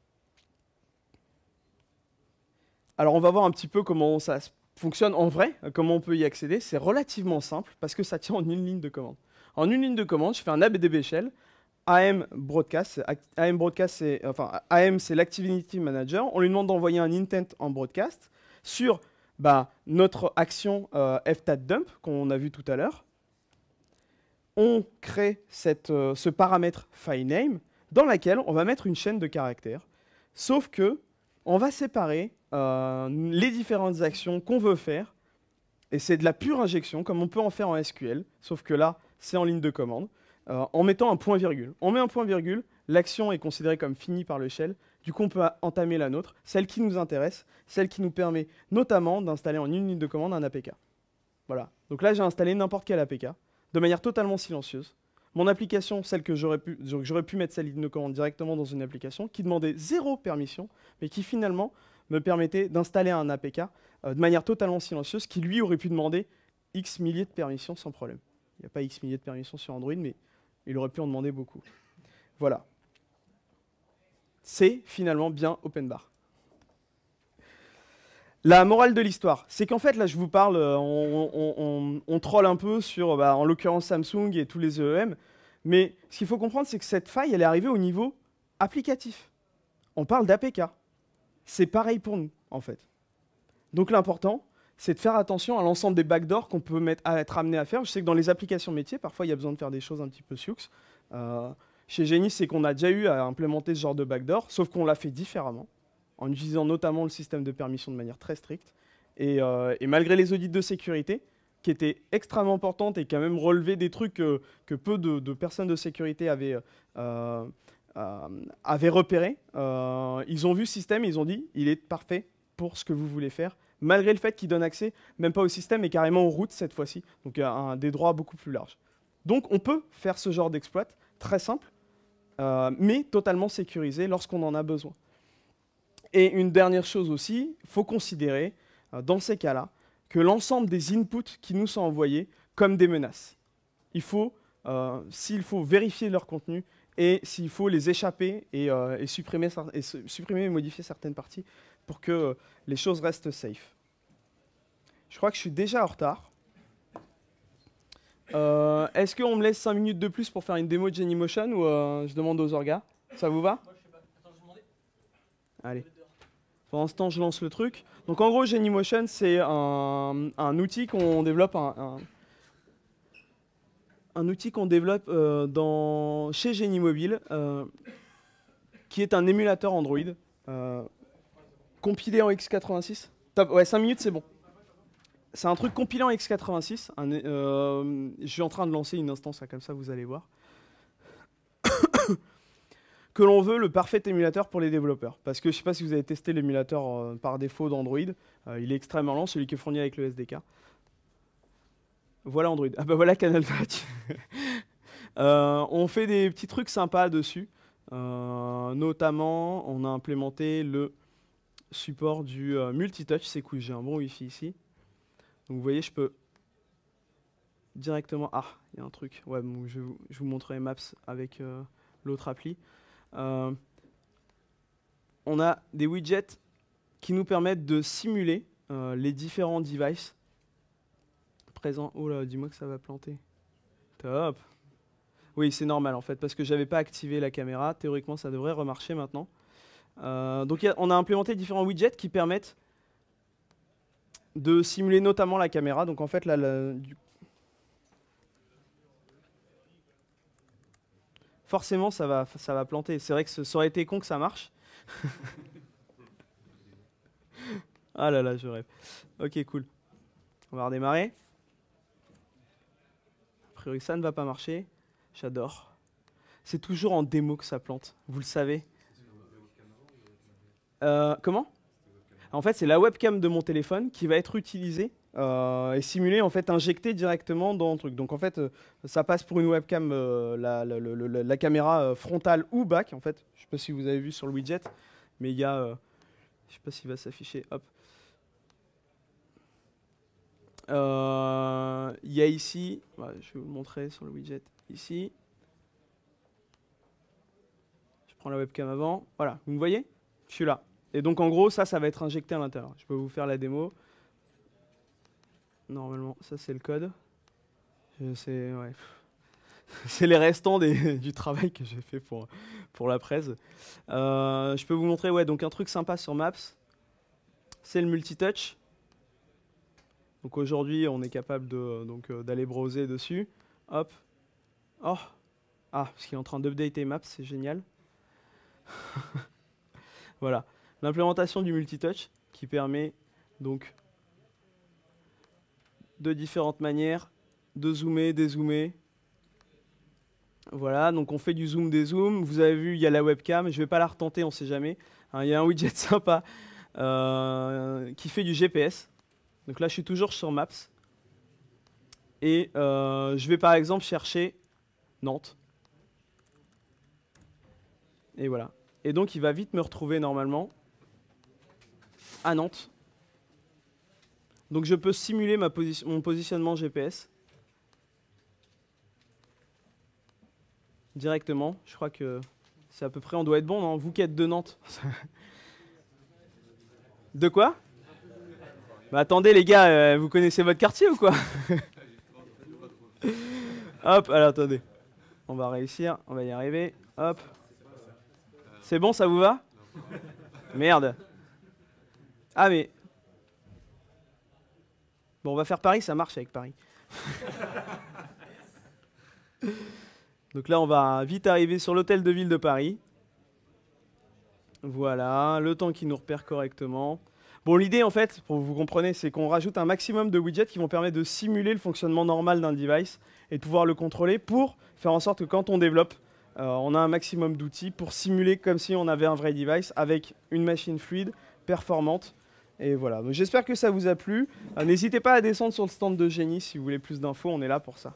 Alors on va voir un petit peu comment ça fonctionne en vrai, euh, comment on peut y accéder. C'est relativement simple parce que ça tient en une ligne de commande. En une ligne de commande, je fais un ABDB shell, AM broadcast, AM broadcast c'est enfin AM c'est l'activity manager. On lui demande d'envoyer un intent en broadcast sur bah, notre action euh, dump qu'on a vu tout à l'heure. On crée cette, euh, ce paramètre Name, dans laquelle on va mettre une chaîne de caractères. Sauf que on va séparer euh, les différentes actions qu'on veut faire. Et c'est de la pure injection, comme on peut en faire en SQL, sauf que là, c'est en ligne de commande, euh, en mettant un point-virgule. On met un point-virgule, l'action est considérée comme finie par le shell, du coup on peut entamer la nôtre, celle qui nous intéresse, celle qui nous permet notamment d'installer en une ligne de commande un APK. Voilà, donc là j'ai installé n'importe quel APK, de manière totalement silencieuse. Mon application, celle que j'aurais pu, j'aurais pu mettre sa ligne de commande directement dans une application, qui demandait zéro permission, mais qui finalement me permettait d'installer un APK euh, de manière totalement silencieuse, qui lui aurait pu demander X milliers de permissions sans problème. Il n'y a pas X milliers de permissions sur Android, mais il aurait pu en demander beaucoup. Voilà. C'est finalement bien open bar. La morale de l'histoire, c'est qu'en fait, là, je vous parle, euh, on, troll un peu sur, bah, en l'occurrence, Samsung et tous les EEM, mais ce qu'il faut comprendre, c'est que cette faille, elle est arrivée au niveau applicatif. On parle d'APK. C'est pareil pour nous, en fait. Donc l'important, c'est de faire attention à l'ensemble des backdoors qu'on peut mettre, à être amené à faire. Je sais que dans les applications métiers, parfois, il y a besoin de faire des choses un petit peu sioux. Euh, chez Genie, c'est qu'on a déjà eu à implémenter ce genre de backdoor, sauf qu'on l'a fait différemment, en utilisant notamment le système de permission de manière très stricte. Et, euh, malgré les audits de sécurité, qui étaient extrêmement importantes et qui a même relevé des trucs que, peu de, personnes de sécurité avaient, euh, euh, avaient repéré. Euh, ils ont vu le système, ils ont dit, il est parfait pour ce que vous voulez faire, malgré le fait qu'il donne accès, même pas au système, mais carrément aux routes cette fois-ci, donc à des droits beaucoup plus larges. Donc on peut faire ce genre d'exploit, très simple, euh, mais totalement sécurisé lorsqu'on en a besoin. Et une dernière chose aussi, il faut considérer, dans ces cas-là, que l'ensemble des inputs qui nous sont envoyés comme des menaces. Il faut, s'il faut vérifier leur contenu, et s'il faut les échapper et, euh, supprimer, et modifier certaines parties pour que euh, les choses restent safe. Je crois que je suis déjà en retard. Euh, est-ce qu'on me laisse 5 minutes de plus pour faire une démo de Motion ou je demande aux orgas Ça vous va Moi, je je Allez. Pendant ce je lance le truc. Donc en gros, Motion, c'est un, outil qu'on développe, un un outil qu'on développe euh, dans, chez Génie Mobile, euh, qui est un émulateur Android, euh, compilé en x86. ouais, 5 minutes, c'est bon. C'est un truc compilé en x86. je suis en train de lancer une instance, comme ça vous allez voir. *coughs* que l'on veut le parfait émulateur pour les développeurs. Parce que je ne sais pas si vous avez testé l'émulateur par défaut d'Android. il est extrêmement lent, celui qui est fourni avec le SDK. Voilà Android. Ah bah voilà Canal *laughs* euh, on fait des petits trucs sympas dessus. Euh, notamment, on a implémenté le support du euh, multitouch. C'est cool, j'ai un bon wifi ici. Donc vous voyez, je peux directement... Ah, il y a un truc. Ouais, je, je, vous montrerai Maps avec euh, l'autre appli. on a des widgets qui nous permettent de simuler les différents devices présent. Oh là, dis-moi que ça va planter. Top. Oui, c'est normal en fait, parce que j'avais pas activé la caméra. Théoriquement, ça devrait remarcher maintenant. Euh, donc on a implémenté différents widgets qui permettent de simuler notamment la caméra. Donc en fait, là, la, forcément, ça va, ça va planter. C'est vrai que ça aurait été con que ça marche. *laughs* ah là là, je rêve. Ok, cool. On va redémarrer ça ne va pas marcher. J'adore. C'est toujours en démo que ça plante, vous le savez. Euh, comment En fait, c'est la webcam de mon téléphone qui va être utilisée euh, et simulée, en fait, injectée directement dans le truc. Donc, en fait, euh, ça passe pour une webcam, la, la, caméra frontale ou back. En fait, je ne sais pas si vous avez vu sur le widget, mais il y a, je ne sais pas s'il va s'afficher. Hop, euh, il y a ici, je vais vous montrer sur le widget, ici. Je prends la webcam avant. Voilà, vous me voyez Je suis là. Et donc en gros, ça, ça va être injecté à l'intérieur. Je peux vous faire la démo. Normalement, ça c'est le code. *laughs* C'est les restants *laughs* du travail que j'ai fait pour, pour la presse. Euh, je peux vous montrer ouais, donc un truc sympa sur Maps. C'est le multitouch. Donc aujourd'hui, on est capable de, euh, donc, euh, d'aller browser dessus. Hop. Oh Ah, parce qu'il est en train d'updater Maps, c'est génial. *laughs* voilà. L'implémentation du multitouch qui permet donc de différentes manières de zoomer, dézoomer. Voilà, donc on fait du zoom, des zooms. Vous avez vu, il y a la webcam. Je ne vais pas la retenter, on ne sait jamais. Hein, il y a un widget *laughs* sympa euh, qui fait du GPS. Donc là, je suis toujours sur Maps. Et euh, je vais par exemple chercher Nantes. Et voilà. Et donc il va vite me retrouver normalement à Nantes. Donc je peux simuler mon positionnement GPS. Directement. Je crois que c'est à peu près, on doit être bon, non Vous qui êtes de Nantes. *laughs* de quoi bah attendez les gars, euh, vous connaissez votre quartier ou quoi *laughs* Hop, alors attendez. On va réussir, on va y arriver. Hop. C'est bon, ça vous va Merde. Ah mais... Bon, on va faire Paris, ça marche avec Paris. *laughs* Donc là, on va vite arriver sur l'hôtel de ville de Paris. Voilà, le temps qui nous repère correctement. Bon, l'idée, en fait, pour vous comprenez, c'est qu'on rajoute un maximum de widgets qui vont permettre de simuler le fonctionnement normal d'un device et de pouvoir le contrôler pour faire en sorte que quand on développe, euh, on a un maximum d'outils pour simuler comme si on avait un vrai device avec une machine fluide, performante. Et voilà, j'espère que ça vous a plu. Euh, n'hésitez pas à descendre sur le stand de Génie si vous voulez plus d'infos, on est là pour ça.